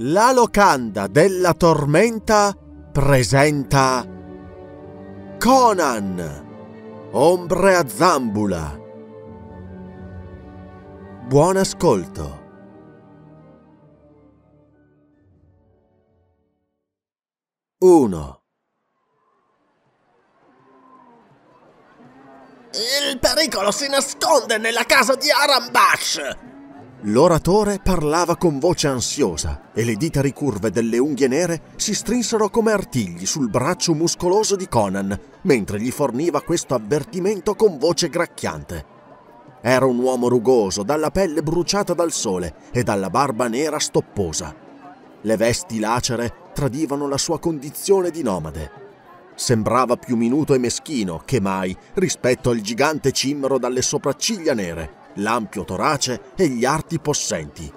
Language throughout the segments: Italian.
La locanda della tormenta presenta Conan, ombre a zambula. Buon ascolto. Uno. Il pericolo si nasconde nella casa di Arambash! L'oratore parlava con voce ansiosa e le dita ricurve delle unghie nere si strinsero come artigli sul braccio muscoloso di Conan, mentre gli forniva questo avvertimento con voce gracchiante. Era un uomo rugoso, dalla pelle bruciata dal sole e dalla barba nera stopposa. Le vesti lacere tradivano la sua condizione di nomade. Sembrava più minuto e meschino che mai rispetto al gigante cimmero dalle sopracciglia nere l'ampio torace e gli arti possenti.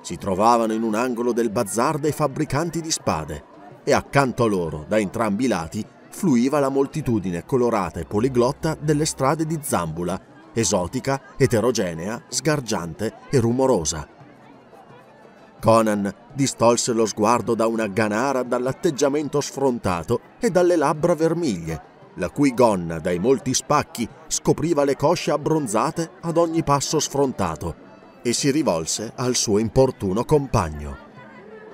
Si trovavano in un angolo del bazar dei fabbricanti di spade e accanto a loro, da entrambi i lati, fluiva la moltitudine colorata e poliglotta delle strade di Zambula, esotica, eterogenea, sgargiante e rumorosa. Conan distolse lo sguardo da una ganara dall'atteggiamento sfrontato e dalle labbra vermiglie la cui gonna dai molti spacchi scopriva le cosce abbronzate ad ogni passo sfrontato, e si rivolse al suo importuno compagno.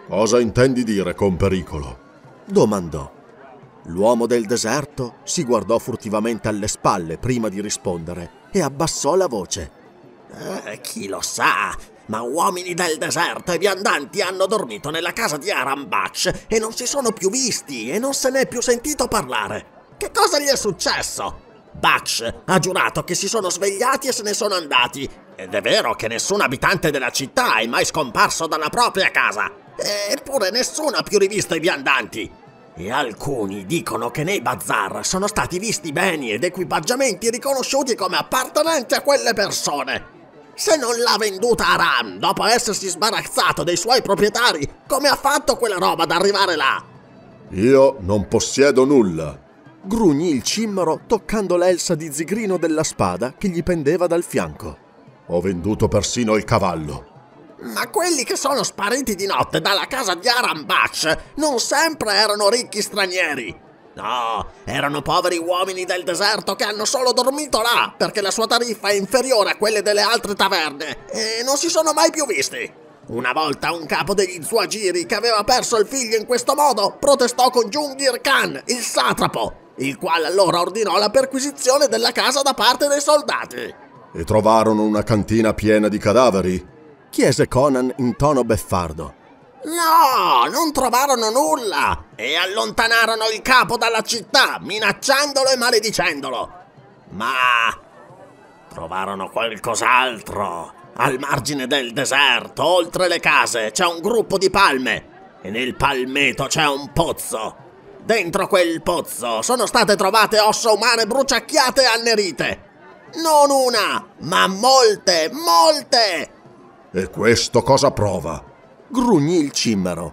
Cosa intendi dire con pericolo? domandò. L'uomo del deserto si guardò furtivamente alle spalle prima di rispondere e abbassò la voce. Eh, chi lo sa, ma uomini del deserto e viandanti hanno dormito nella casa di Arambach e non si sono più visti e non se n'è più sentito parlare. Che cosa gli è successo? Batch ha giurato che si sono svegliati e se ne sono andati. Ed è vero che nessun abitante della città è mai scomparso dalla propria casa. Eppure nessuno ha più rivisto i viandanti. E alcuni dicono che nei bazar sono stati visti beni ed equipaggiamenti riconosciuti come appartenenti a quelle persone. Se non l'ha venduta a Ram dopo essersi sbarazzato dei suoi proprietari, come ha fatto quella roba ad arrivare là? Io non possiedo nulla, grugnì il cimmaro toccando l'elsa di zigrino della spada che gli pendeva dal fianco. Ho venduto persino il cavallo. Ma quelli che sono spariti di notte dalla casa di Arambach non sempre erano ricchi stranieri. No, erano poveri uomini del deserto che hanno solo dormito là perché la sua tariffa è inferiore a quelle delle altre taverne e non si sono mai più visti. Una volta un capo degli Zuagiri che aveva perso il figlio in questo modo protestò con Jungir Khan, il satrapo, il quale allora ordinò la perquisizione della casa da parte dei soldati. E trovarono una cantina piena di cadaveri? chiese Conan in tono beffardo. No, non trovarono nulla e allontanarono il capo dalla città, minacciandolo e maledicendolo. Ma trovarono qualcos'altro. Al margine del deserto, oltre le case, c'è un gruppo di palme e nel palmeto c'è un pozzo. Dentro quel pozzo sono state trovate ossa umane bruciacchiate e annerite. Non una, ma molte, molte! E questo cosa prova? grugnì il cimmero.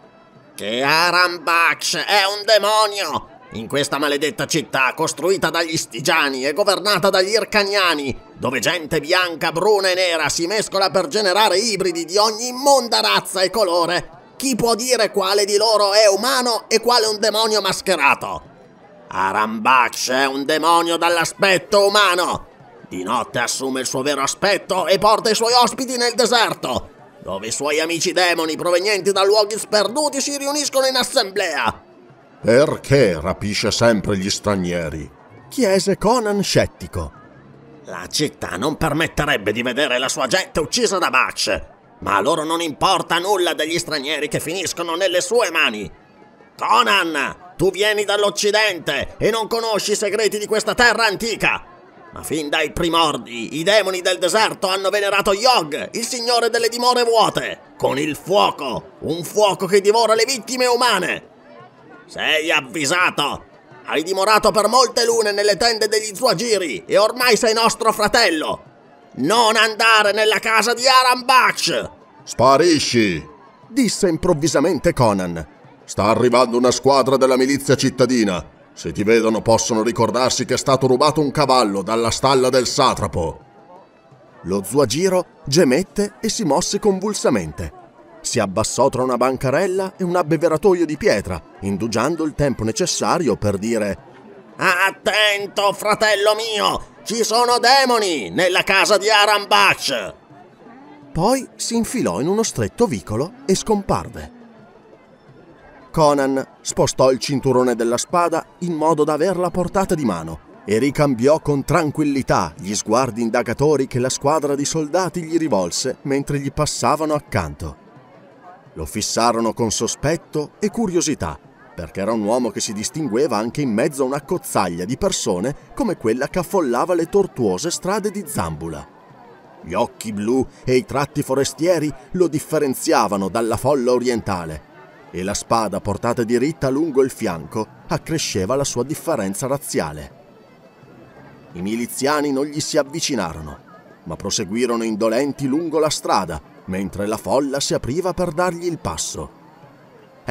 Che Arambax è un demonio! In questa maledetta città, costruita dagli Stigiani e governata dagli Ircaniani, dove gente bianca, bruna e nera si mescola per generare ibridi di ogni immonda razza e colore, chi può dire quale di loro è umano e quale un demonio mascherato? Arambax è un demonio dall'aspetto umano. Di notte assume il suo vero aspetto e porta i suoi ospiti nel deserto, dove i suoi amici demoni provenienti da luoghi sperduti si riuniscono in assemblea. Perché rapisce sempre gli stranieri? chiese Conan scettico. La città non permetterebbe di vedere la sua gente uccisa da Bach, ma a loro non importa nulla degli stranieri che finiscono nelle sue mani. Conan, tu vieni dall'Occidente e non conosci i segreti di questa terra antica. Ma fin dai primordi, i demoni del deserto hanno venerato Yog, il signore delle dimore vuote, con il fuoco, un fuoco che divora le vittime umane. Sei avvisato! Hai dimorato per molte lune nelle tende degli Zuagiri e ormai sei nostro fratello! Non andare nella casa di Aram Bach! Sparisci! disse improvvisamente Conan. Sta arrivando una squadra della milizia cittadina. Se ti vedono possono ricordarsi che è stato rubato un cavallo dalla stalla del satrapo. Lo zuagiro gemette e si mosse convulsamente. Si abbassò tra una bancarella e un abbeveratoio di pietra, indugiando il tempo necessario per dire Attento, fratello mio! Ci sono demoni nella casa di Arambach! Poi si infilò in uno stretto vicolo e scomparve. Conan spostò il cinturone della spada in modo da averla portata di mano e ricambiò con tranquillità gli sguardi indagatori che la squadra di soldati gli rivolse mentre gli passavano accanto. Lo fissarono con sospetto e curiosità perché era un uomo che si distingueva anche in mezzo a una cozzaglia di persone come quella che affollava le tortuose strade di Zambula. Gli occhi blu e i tratti forestieri lo differenziavano dalla folla orientale e la spada portata diritta lungo il fianco accresceva la sua differenza razziale. I miliziani non gli si avvicinarono, ma proseguirono indolenti lungo la strada mentre la folla si apriva per dargli il passo.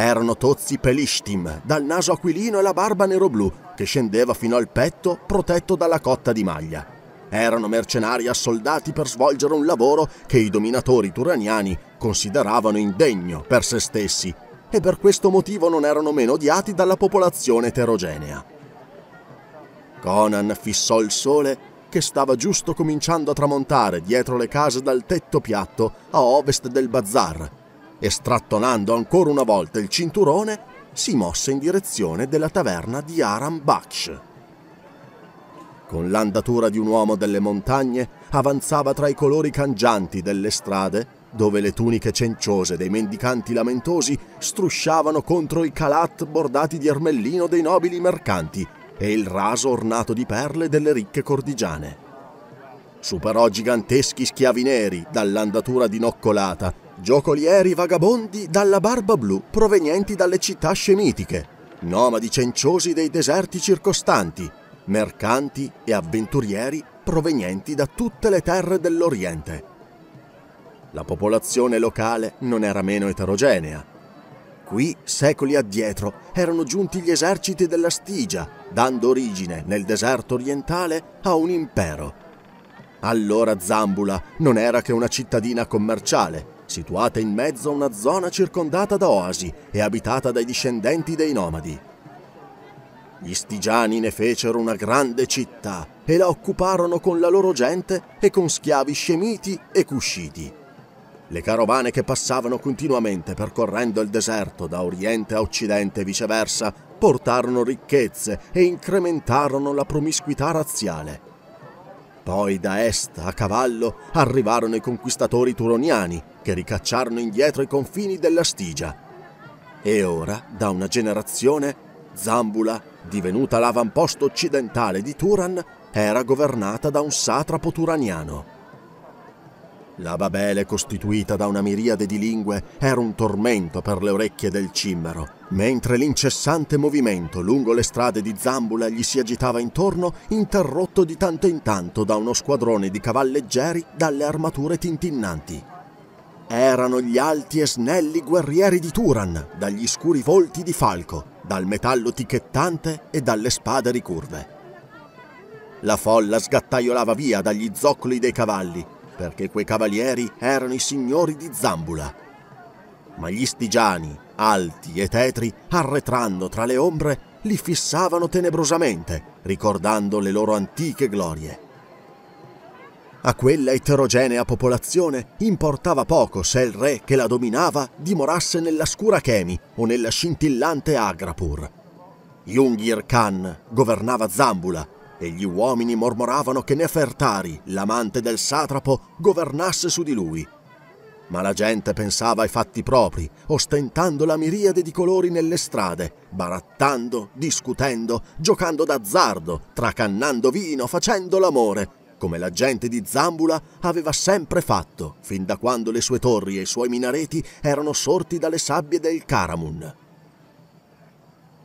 Erano tozzi pelishtim, dal naso aquilino e la barba nero-blu, che scendeva fino al petto protetto dalla cotta di maglia. Erano mercenari assoldati per svolgere un lavoro che i dominatori turaniani consideravano indegno per se stessi e per questo motivo non erano meno odiati dalla popolazione eterogenea. Conan fissò il sole che stava giusto cominciando a tramontare dietro le case dal tetto piatto a ovest del bazar e strattonando ancora una volta il cinturone si mosse in direzione della taverna di Aram Baksh. Con l'andatura di un uomo delle montagne avanzava tra i colori cangianti delle strade dove le tuniche cenciose dei mendicanti lamentosi strusciavano contro i calat bordati di ermellino dei nobili mercanti e il raso ornato di perle delle ricche cortigiane. Superò giganteschi schiavi neri dall'andatura dinoccolata giocolieri vagabondi dalla barba blu provenienti dalle città scemitiche, nomadi cenciosi dei deserti circostanti, mercanti e avventurieri provenienti da tutte le terre dell'Oriente. La popolazione locale non era meno eterogenea. Qui, secoli addietro, erano giunti gli eserciti della Stigia, dando origine nel deserto orientale a un impero. Allora Zambula non era che una cittadina commerciale, situata in mezzo a una zona circondata da oasi e abitata dai discendenti dei nomadi. Gli stigiani ne fecero una grande città e la occuparono con la loro gente e con schiavi scemiti e cusciti. Le carovane che passavano continuamente percorrendo il deserto da oriente a occidente e viceversa portarono ricchezze e incrementarono la promiscuità razziale, poi da est, a cavallo, arrivarono i conquistatori turoniani, che ricacciarono indietro i confini della Stigia. E ora, da una generazione, Zambula, divenuta l'avamposto occidentale di Turan, era governata da un satrapo turaniano. La Babele costituita da una miriade di lingue era un tormento per le orecchie del cimmero, mentre l'incessante movimento lungo le strade di Zambula gli si agitava intorno, interrotto di tanto in tanto da uno squadrone di cavalleggeri dalle armature tintinnanti. Erano gli alti e snelli guerrieri di Turan, dagli scuri volti di falco, dal metallo ticchettante e dalle spade ricurve. La folla sgattaiolava via dagli zoccoli dei cavalli, perché quei cavalieri erano i signori di Zambula. Ma gli stigiani, alti e tetri, arretrando tra le ombre, li fissavano tenebrosamente, ricordando le loro antiche glorie. A quella eterogenea popolazione importava poco se il re che la dominava dimorasse nella scura Chemi o nella scintillante Agrapur. Jungir Khan governava Zambula e gli uomini mormoravano che Nefertari, l'amante del satrapo, governasse su di lui. Ma la gente pensava ai fatti propri, ostentando la miriade di colori nelle strade, barattando, discutendo, giocando d'azzardo, tracannando vino, facendo l'amore, come la gente di Zambula aveva sempre fatto, fin da quando le sue torri e i suoi minareti erano sorti dalle sabbie del Karamun.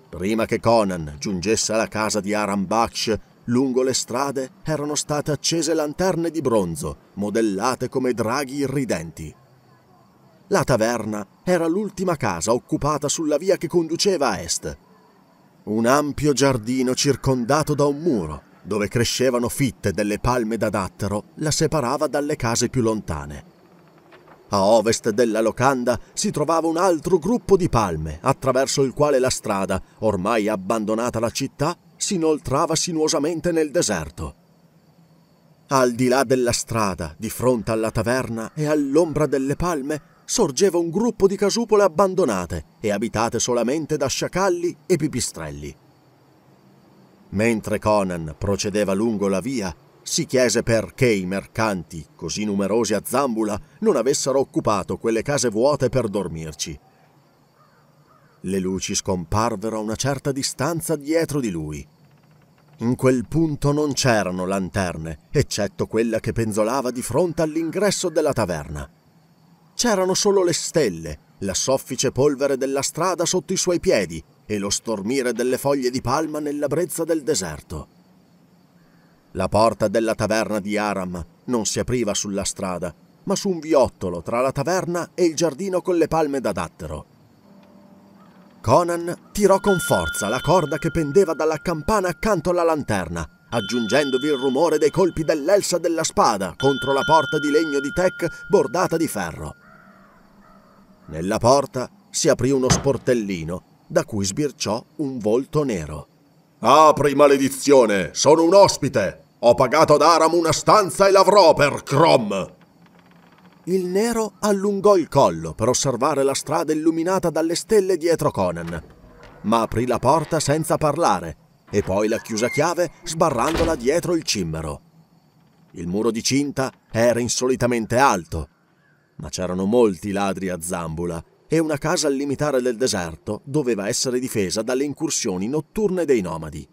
Prima che Conan giungesse alla casa di Aram Baksh, Lungo le strade erano state accese lanterne di bronzo, modellate come draghi irridenti. La taverna era l'ultima casa occupata sulla via che conduceva a est. Un ampio giardino circondato da un muro, dove crescevano fitte delle palme da dattero, la separava dalle case più lontane. A ovest della locanda si trovava un altro gruppo di palme, attraverso il quale la strada, ormai abbandonata la città, si inoltrava sinuosamente nel deserto. Al di là della strada, di fronte alla taverna e all'ombra delle palme, sorgeva un gruppo di casupole abbandonate e abitate solamente da sciacalli e pipistrelli. Mentre Conan procedeva lungo la via, si chiese perché i mercanti, così numerosi a Zambula, non avessero occupato quelle case vuote per dormirci le luci scomparvero a una certa distanza dietro di lui. In quel punto non c'erano lanterne, eccetto quella che penzolava di fronte all'ingresso della taverna. C'erano solo le stelle, la soffice polvere della strada sotto i suoi piedi e lo stormire delle foglie di palma nella brezza del deserto. La porta della taverna di Aram non si apriva sulla strada, ma su un viottolo tra la taverna e il giardino con le palme da dattero. Conan tirò con forza la corda che pendeva dalla campana accanto alla lanterna, aggiungendovi il rumore dei colpi dell'elsa della spada contro la porta di legno di Tech bordata di ferro. Nella porta si aprì uno sportellino da cui sbirciò un volto nero. Apri maledizione, sono un ospite! Ho pagato ad Aram una stanza e l'avrò per Crom! Il nero allungò il collo per osservare la strada illuminata dalle stelle dietro Conan, ma aprì la porta senza parlare e poi la chiuse a chiave sbarrandola dietro il cimbero. Il muro di cinta era insolitamente alto, ma c'erano molti ladri a Zambula e una casa al limitare del deserto doveva essere difesa dalle incursioni notturne dei nomadi.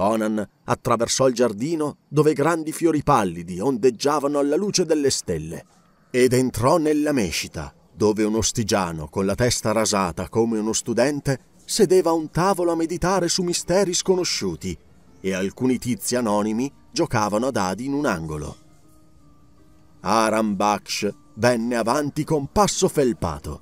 Conan attraversò il giardino dove grandi fiori pallidi ondeggiavano alla luce delle stelle ed entrò nella mescita dove un ostigiano con la testa rasata come uno studente sedeva a un tavolo a meditare su misteri sconosciuti e alcuni tizi anonimi giocavano a dadi in un angolo. Aram Baksh venne avanti con passo felpato.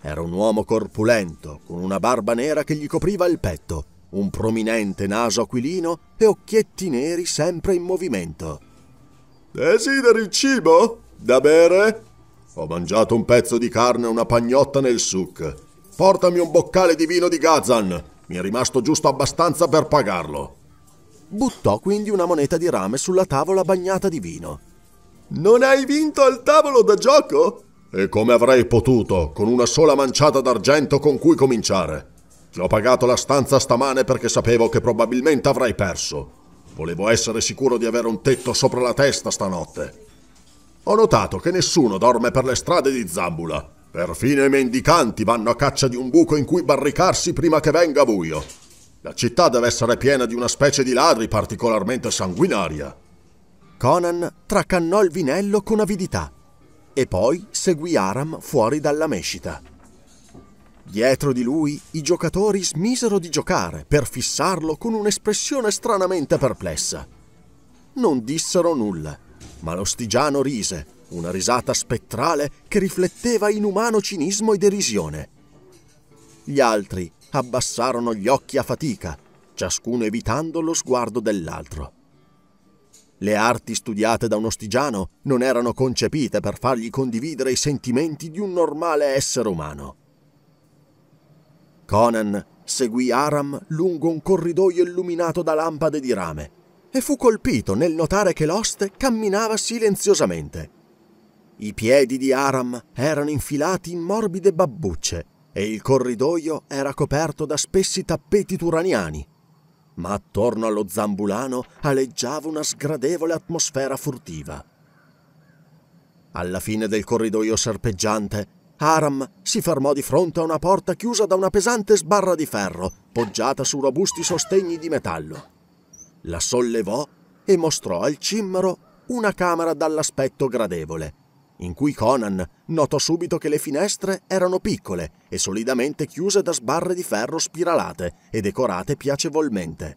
Era un uomo corpulento, con una barba nera che gli copriva il petto un prominente naso aquilino e occhietti neri sempre in movimento. Desideri cibo? Da bere? Ho mangiato un pezzo di carne e una pagnotta nel suc. Portami un boccale di vino di Gazan. Mi è rimasto giusto abbastanza per pagarlo. Buttò quindi una moneta di rame sulla tavola bagnata di vino. Non hai vinto al tavolo da gioco? E come avrei potuto, con una sola manciata d'argento con cui cominciare? Ho pagato la stanza stamane perché sapevo che probabilmente avrei perso. Volevo essere sicuro di avere un tetto sopra la testa stanotte. Ho notato che nessuno dorme per le strade di Zambula. Perfino i mendicanti vanno a caccia di un buco in cui barricarsi prima che venga buio. La città deve essere piena di una specie di ladri particolarmente sanguinaria. Conan tracannò il vinello con avidità e poi seguì Aram fuori dalla mescita. Dietro di lui i giocatori smisero di giocare per fissarlo con un'espressione stranamente perplessa. Non dissero nulla, ma l'ostigiano rise, una risata spettrale che rifletteva inumano cinismo e derisione. Gli altri abbassarono gli occhi a fatica, ciascuno evitando lo sguardo dell'altro. Le arti studiate da un ostigiano non erano concepite per fargli condividere i sentimenti di un normale essere umano. Conan seguì Aram lungo un corridoio illuminato da lampade di rame e fu colpito nel notare che l'oste camminava silenziosamente. I piedi di Aram erano infilati in morbide babbucce e il corridoio era coperto da spessi tappeti turaniani. Ma attorno allo zambulano aleggiava una sgradevole atmosfera furtiva. Alla fine del corridoio serpeggiante Aram si fermò di fronte a una porta chiusa da una pesante sbarra di ferro, poggiata su robusti sostegni di metallo. La sollevò e mostrò al cimmero una camera dall'aspetto gradevole, in cui Conan notò subito che le finestre erano piccole e solidamente chiuse da sbarre di ferro spiralate e decorate piacevolmente.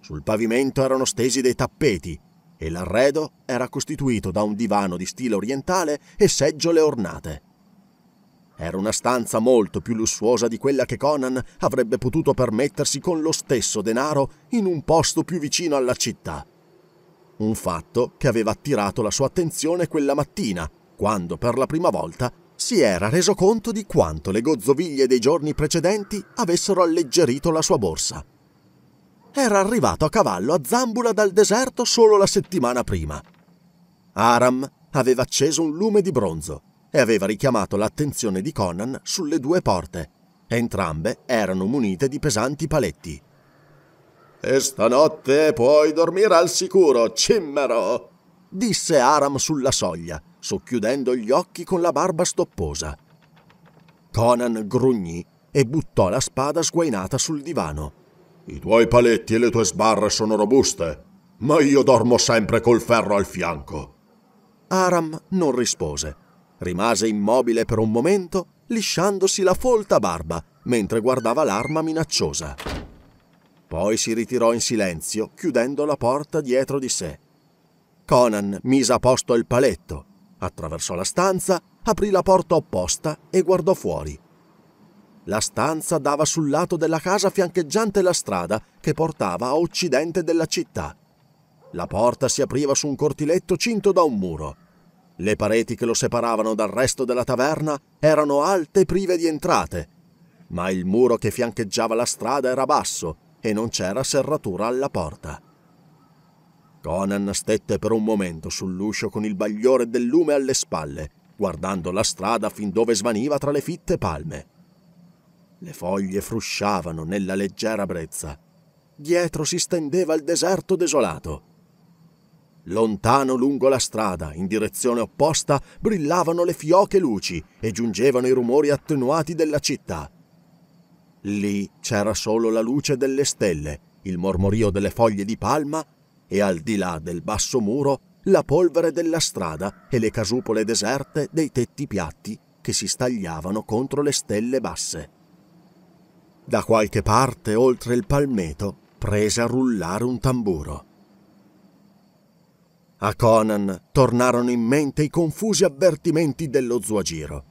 Sul pavimento erano stesi dei tappeti e l'arredo era costituito da un divano di stile orientale e seggiole ornate. Era una stanza molto più lussuosa di quella che Conan avrebbe potuto permettersi con lo stesso denaro in un posto più vicino alla città. Un fatto che aveva attirato la sua attenzione quella mattina, quando per la prima volta si era reso conto di quanto le gozzoviglie dei giorni precedenti avessero alleggerito la sua borsa. Era arrivato a cavallo a Zambula dal deserto solo la settimana prima. Aram aveva acceso un lume di bronzo e aveva richiamato l'attenzione di Conan sulle due porte. Entrambe erano munite di pesanti paletti. E stanotte puoi dormire al sicuro, cimmero! disse Aram sulla soglia, socchiudendo gli occhi con la barba stopposa. Conan grugnì e buttò la spada sguainata sul divano. I tuoi paletti e le tue sbarre sono robuste, ma io dormo sempre col ferro al fianco. Aram non rispose Rimase immobile per un momento, lisciandosi la folta barba mentre guardava l'arma minacciosa. Poi si ritirò in silenzio, chiudendo la porta dietro di sé. Conan mise a posto il paletto, attraversò la stanza, aprì la porta opposta e guardò fuori. La stanza dava sul lato della casa fiancheggiante la strada che portava a occidente della città. La porta si apriva su un cortiletto cinto da un muro. Le pareti che lo separavano dal resto della taverna erano alte e prive di entrate, ma il muro che fiancheggiava la strada era basso e non c'era serratura alla porta. Conan stette per un momento sull'uscio con il bagliore del lume alle spalle, guardando la strada fin dove svaniva tra le fitte palme. Le foglie frusciavano nella leggera brezza. Dietro si stendeva il deserto desolato. Lontano lungo la strada, in direzione opposta, brillavano le fioche luci e giungevano i rumori attenuati della città. Lì c'era solo la luce delle stelle, il mormorio delle foglie di palma e al di là del basso muro la polvere della strada e le casupole deserte dei tetti piatti che si stagliavano contro le stelle basse. Da qualche parte oltre il palmeto prese a rullare un tamburo. A Conan tornarono in mente i confusi avvertimenti dello zuagiro.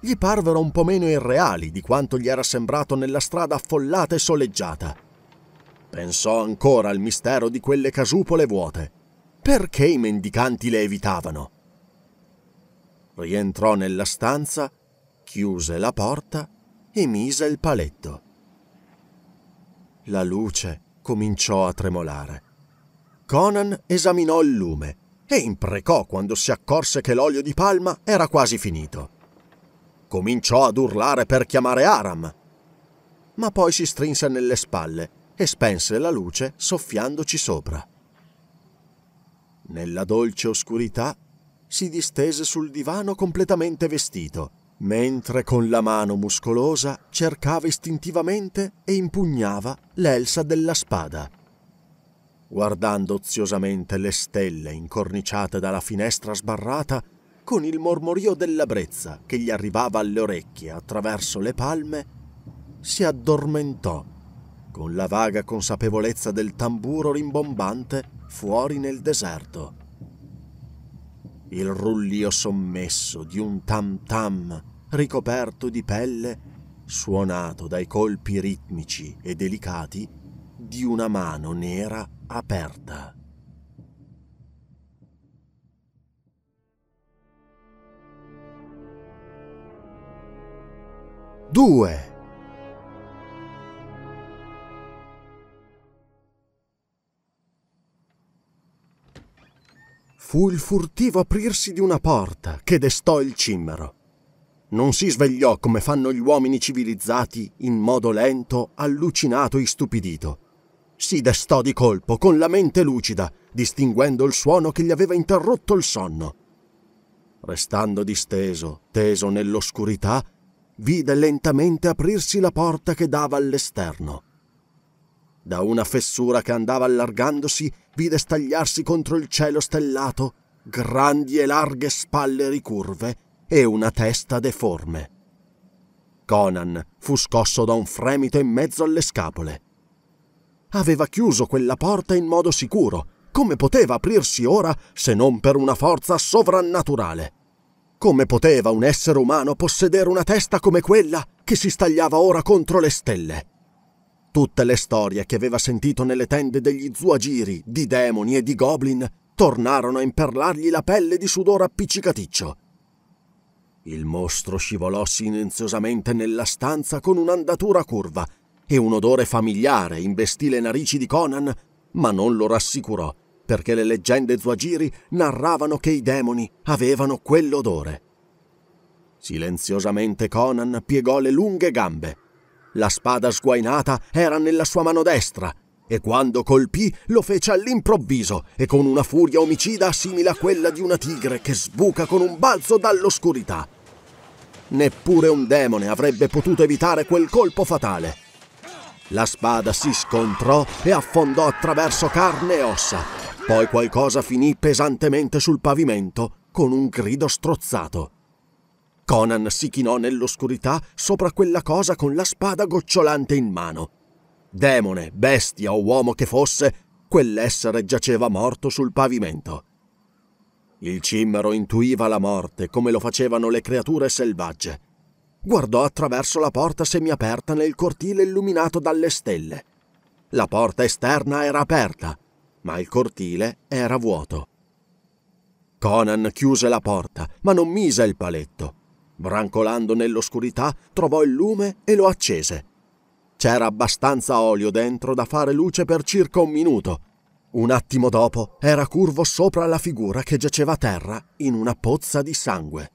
Gli parvero un po' meno irreali di quanto gli era sembrato nella strada affollata e soleggiata. Pensò ancora al mistero di quelle casupole vuote. Perché i mendicanti le evitavano? Rientrò nella stanza, chiuse la porta e mise il paletto. La luce cominciò a tremolare Conan esaminò il lume e imprecò quando si accorse che l'olio di palma era quasi finito. Cominciò ad urlare per chiamare Aram, ma poi si strinse nelle spalle e spense la luce soffiandoci sopra. Nella dolce oscurità si distese sul divano completamente vestito, mentre con la mano muscolosa cercava istintivamente e impugnava l'elsa della spada guardando oziosamente le stelle incorniciate dalla finestra sbarrata con il mormorio della brezza che gli arrivava alle orecchie attraverso le palme, si addormentò con la vaga consapevolezza del tamburo rimbombante fuori nel deserto. Il rullio sommesso di un tam tam ricoperto di pelle, suonato dai colpi ritmici e delicati di una mano nera aperta. Due. Fu il furtivo aprirsi di una porta che destò il cimmero. Non si svegliò come fanno gli uomini civilizzati in modo lento, allucinato e stupidito si destò di colpo con la mente lucida, distinguendo il suono che gli aveva interrotto il sonno. Restando disteso, teso nell'oscurità, vide lentamente aprirsi la porta che dava all'esterno. Da una fessura che andava allargandosi, vide stagliarsi contro il cielo stellato grandi e larghe spalle ricurve e una testa deforme. Conan fu scosso da un fremito in mezzo alle scapole aveva chiuso quella porta in modo sicuro. Come poteva aprirsi ora se non per una forza sovrannaturale? Come poteva un essere umano possedere una testa come quella che si stagliava ora contro le stelle? Tutte le storie che aveva sentito nelle tende degli zuagiri, di demoni e di goblin, tornarono a imperlargli la pelle di sudore appiccicaticcio. Il mostro scivolò silenziosamente nella stanza con un'andatura curva e un odore familiare investì le narici di Conan, ma non lo rassicurò, perché le leggende zuagiri narravano che i demoni avevano quell'odore. Silenziosamente Conan piegò le lunghe gambe. La spada sguainata era nella sua mano destra e quando colpì lo fece all'improvviso e con una furia omicida simile a quella di una tigre che sbuca con un balzo dall'oscurità. Neppure un demone avrebbe potuto evitare quel colpo fatale. La spada si scontrò e affondò attraverso carne e ossa. Poi qualcosa finì pesantemente sul pavimento con un grido strozzato. Conan si chinò nell'oscurità sopra quella cosa con la spada gocciolante in mano. Demone, bestia o uomo che fosse, quell'essere giaceva morto sul pavimento. Il cimmero intuiva la morte come lo facevano le creature selvagge. Guardò attraverso la porta semiaperta nel cortile illuminato dalle stelle. La porta esterna era aperta, ma il cortile era vuoto. Conan chiuse la porta, ma non mise il paletto. Brancolando nell'oscurità, trovò il lume e lo accese. C'era abbastanza olio dentro da fare luce per circa un minuto. Un attimo dopo era curvo sopra la figura che giaceva a terra in una pozza di sangue.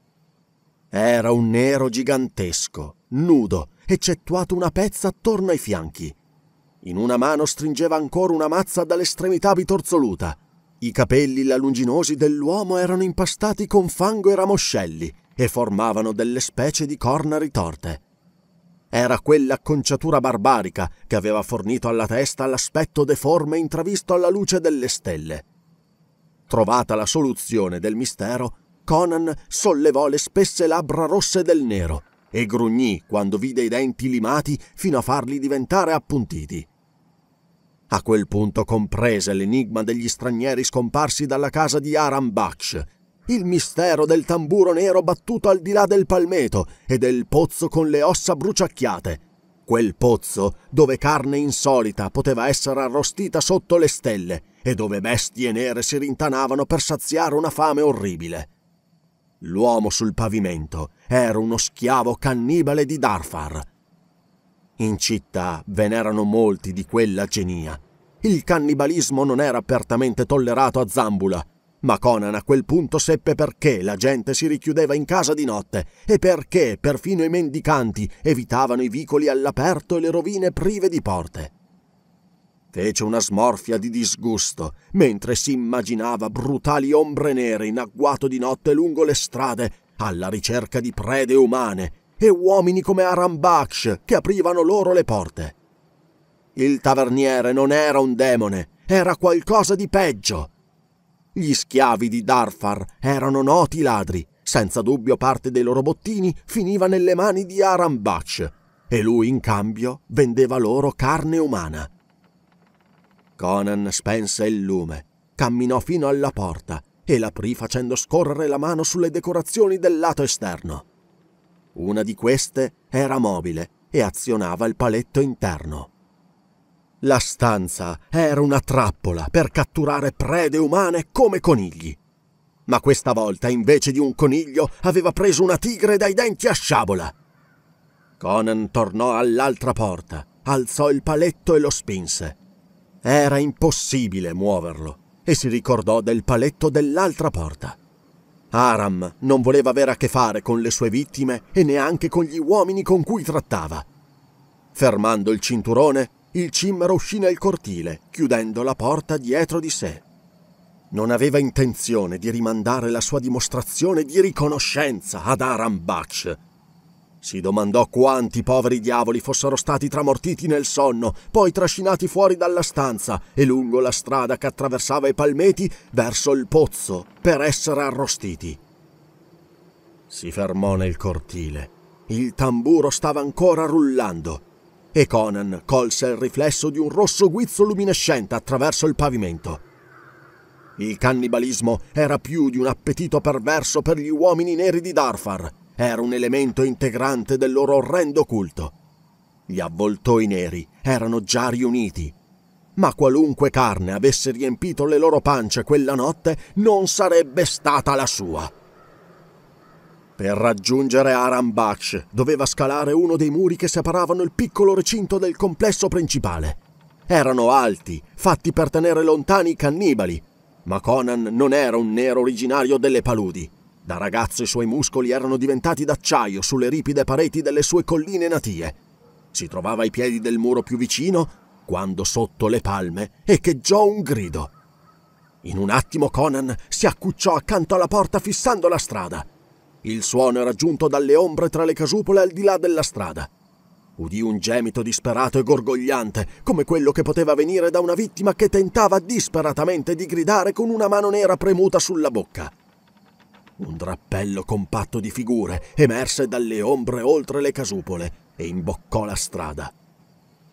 Era un nero gigantesco, nudo, eccettuato una pezza attorno ai fianchi. In una mano stringeva ancora una mazza dall'estremità bitorzoluta. I capelli lalunginosi dell'uomo erano impastati con fango e ramoscelli e formavano delle specie di corna ritorte. Era quell'acconciatura barbarica che aveva fornito alla testa l'aspetto deforme intravisto alla luce delle stelle. Trovata la soluzione del mistero, Conan sollevò le spesse labbra rosse del nero e grugnì quando vide i denti limati fino a farli diventare appuntiti. A quel punto comprese l'enigma degli stranieri scomparsi dalla casa di Aram Baksh, il mistero del tamburo nero battuto al di là del palmeto e del pozzo con le ossa bruciacchiate, quel pozzo dove carne insolita poteva essere arrostita sotto le stelle e dove bestie nere si rintanavano per saziare una fame orribile. L'uomo sul pavimento era uno schiavo cannibale di Darfar. In città ve n'erano molti di quella genia. Il cannibalismo non era apertamente tollerato a Zambula, ma Conan a quel punto seppe perché la gente si richiudeva in casa di notte e perché perfino i mendicanti evitavano i vicoli all'aperto e le rovine prive di porte. Fece una smorfia di disgusto mentre si immaginava brutali ombre nere in agguato di notte lungo le strade alla ricerca di prede umane e uomini come Arambaksh che aprivano loro le porte. Il taverniere non era un demone, era qualcosa di peggio. Gli schiavi di Darfar erano noti ladri, senza dubbio parte dei loro bottini finiva nelle mani di Arambach e lui in cambio vendeva loro carne umana. Conan spense il lume, camminò fino alla porta e l'aprì facendo scorrere la mano sulle decorazioni del lato esterno. Una di queste era mobile e azionava il paletto interno. La stanza era una trappola per catturare prede umane come conigli. Ma questa volta, invece di un coniglio, aveva preso una tigre dai denti a sciabola. Conan tornò all'altra porta, alzò il paletto e lo spinse. Era impossibile muoverlo e si ricordò del paletto dell'altra porta. Aram non voleva avere a che fare con le sue vittime e neanche con gli uomini con cui trattava. Fermando il cinturone, il cimmero uscì nel cortile, chiudendo la porta dietro di sé. Non aveva intenzione di rimandare la sua dimostrazione di riconoscenza ad Aram Baksh, si domandò quanti poveri diavoli fossero stati tramortiti nel sonno, poi trascinati fuori dalla stanza e lungo la strada che attraversava i palmeti verso il pozzo per essere arrostiti. Si fermò nel cortile. Il tamburo stava ancora rullando e Conan colse il riflesso di un rosso guizzo luminescente attraverso il pavimento. Il cannibalismo era più di un appetito perverso per gli uomini neri di Darfar era un elemento integrante del loro orrendo culto. Gli avvoltoi neri erano già riuniti, ma qualunque carne avesse riempito le loro pance quella notte non sarebbe stata la sua. Per raggiungere Aram Arambash doveva scalare uno dei muri che separavano il piccolo recinto del complesso principale. Erano alti, fatti per tenere lontani i cannibali, ma Conan non era un nero originario delle paludi da ragazzo i suoi muscoli erano diventati d'acciaio sulle ripide pareti delle sue colline natie. Si trovava ai piedi del muro più vicino quando sotto le palme echeggiò un grido. In un attimo Conan si accucciò accanto alla porta fissando la strada. Il suono era giunto dalle ombre tra le casupole al di là della strada. Udì un gemito disperato e gorgogliante, come quello che poteva venire da una vittima che tentava disperatamente di gridare con una mano nera premuta sulla bocca un drappello compatto di figure emerse dalle ombre oltre le casupole e imboccò la strada.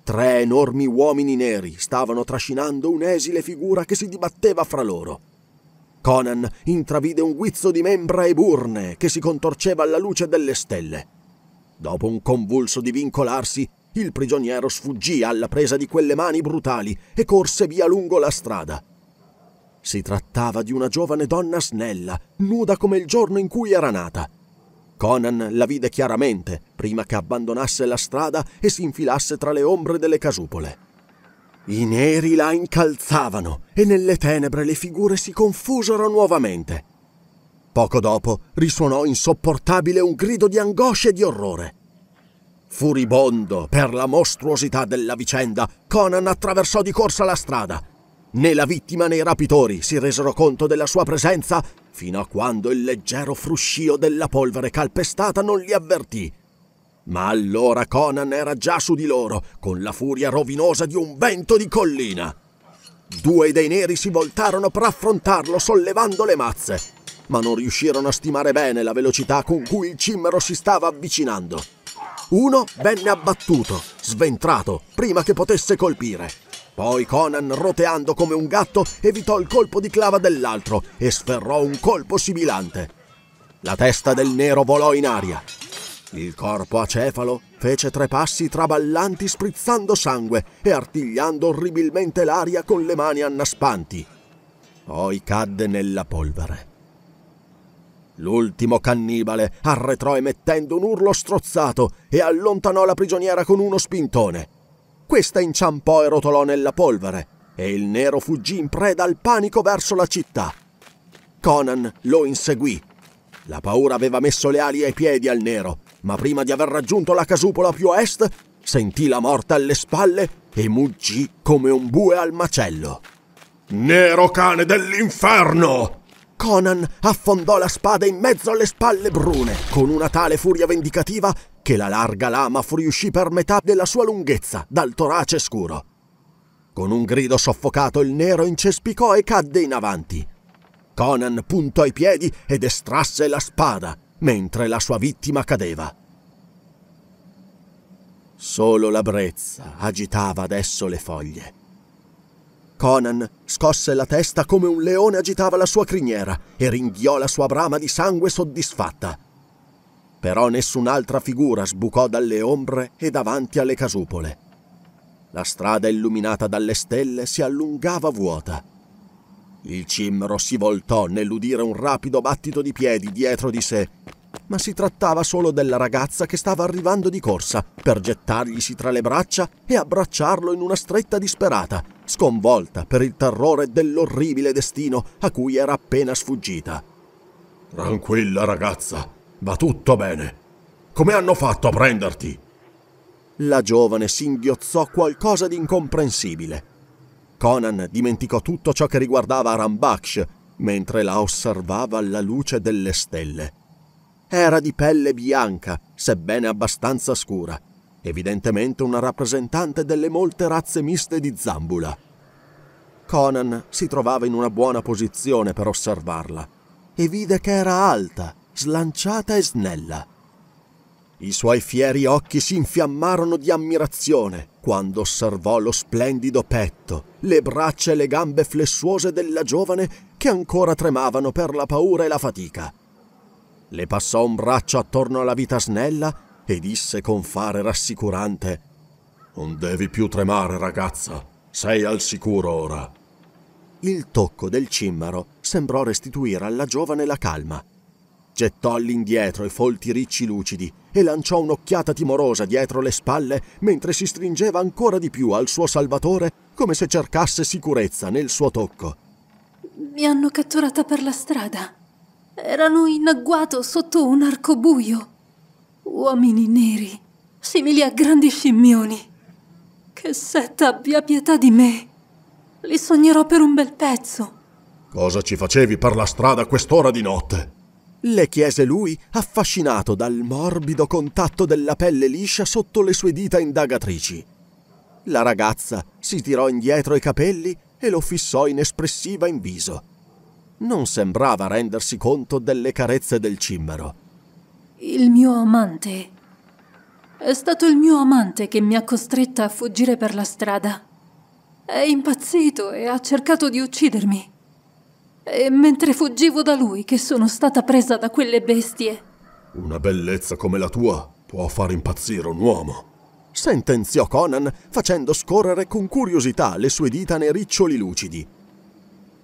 Tre enormi uomini neri stavano trascinando un'esile figura che si dibatteva fra loro. Conan intravide un guizzo di membra e burne che si contorceva alla luce delle stelle. Dopo un convulso di vincolarsi, il prigioniero sfuggì alla presa di quelle mani brutali e corse via lungo la strada. Si trattava di una giovane donna snella, nuda come il giorno in cui era nata. Conan la vide chiaramente prima che abbandonasse la strada e si infilasse tra le ombre delle casupole. I neri la incalzavano e nelle tenebre le figure si confusero nuovamente. Poco dopo risuonò insopportabile un grido di angoscia e di orrore. Furibondo per la mostruosità della vicenda, Conan attraversò di corsa la strada Né la vittima né i rapitori si resero conto della sua presenza fino a quando il leggero fruscio della polvere calpestata non li avvertì. Ma allora Conan era già su di loro, con la furia rovinosa di un vento di collina. Due dei neri si voltarono per affrontarlo sollevando le mazze, ma non riuscirono a stimare bene la velocità con cui il cimmero si stava avvicinando. Uno venne abbattuto, sventrato, prima che potesse colpire. Poi Conan, roteando come un gatto, evitò il colpo di clava dell'altro e sferrò un colpo sibilante. La testa del nero volò in aria. Il corpo acefalo fece tre passi traballanti sprizzando sangue e artigliando orribilmente l'aria con le mani annaspanti. Poi cadde nella polvere. L'ultimo cannibale arretrò emettendo un urlo strozzato e allontanò la prigioniera con uno spintone. Questa inciampò e rotolò nella polvere e il nero fuggì in preda al panico verso la città. Conan lo inseguì. La paura aveva messo le ali ai piedi al nero, ma prima di aver raggiunto la casupola più a est, sentì la morte alle spalle e muggì come un bue al macello. Nero cane dell'inferno! Conan affondò la spada in mezzo alle spalle brune, con una tale furia vendicativa che la larga lama fuoriuscì per metà della sua lunghezza dal torace scuro. Con un grido soffocato il nero incespicò e cadde in avanti. Conan puntò i piedi ed estrasse la spada, mentre la sua vittima cadeva. Solo la brezza agitava adesso le foglie Conan scosse la testa come un leone agitava la sua criniera e ringhiò la sua brama di sangue soddisfatta. Però nessun'altra figura sbucò dalle ombre e davanti alle casupole. La strada illuminata dalle stelle si allungava vuota. Il cimmero si voltò nell'udire un rapido battito di piedi dietro di sé ma si trattava solo della ragazza che stava arrivando di corsa, per gettarglisi tra le braccia e abbracciarlo in una stretta disperata, sconvolta per il terrore dell'orribile destino a cui era appena sfuggita. Tranquilla ragazza, va tutto bene. Come hanno fatto a prenderti? La giovane singhiozzò qualcosa di incomprensibile. Conan dimenticò tutto ciò che riguardava Rambaksha mentre la osservava alla luce delle stelle. Era di pelle bianca, sebbene abbastanza scura, evidentemente una rappresentante delle molte razze miste di Zambula. Conan si trovava in una buona posizione per osservarla e vide che era alta, slanciata e snella. I suoi fieri occhi si infiammarono di ammirazione quando osservò lo splendido petto, le braccia e le gambe flessuose della giovane che ancora tremavano per la paura e la fatica le passò un braccio attorno alla vita snella e disse con fare rassicurante Non devi più tremare, ragazza, sei al sicuro ora. Il tocco del cimmaro sembrò restituire alla giovane la calma. Gettò all'indietro i folti ricci lucidi e lanciò un'occhiata timorosa dietro le spalle mentre si stringeva ancora di più al suo salvatore come se cercasse sicurezza nel suo tocco. Mi hanno catturata per la strada, erano in agguato sotto un arcobuio. Uomini neri, simili a grandi scimmioni. Che setta abbia pietà di me. Li sognerò per un bel pezzo. Cosa ci facevi per la strada a quest'ora di notte? Le chiese lui, affascinato dal morbido contatto della pelle liscia sotto le sue dita indagatrici. La ragazza si tirò indietro i capelli e lo fissò inespressiva in viso non sembrava rendersi conto delle carezze del cimbero. Il mio amante. È stato il mio amante che mi ha costretta a fuggire per la strada. È impazzito e ha cercato di uccidermi. E mentre fuggivo da lui che sono stata presa da quelle bestie. Una bellezza come la tua può far impazzire un uomo. Sentenziò Conan facendo scorrere con curiosità le sue dita nei riccioli lucidi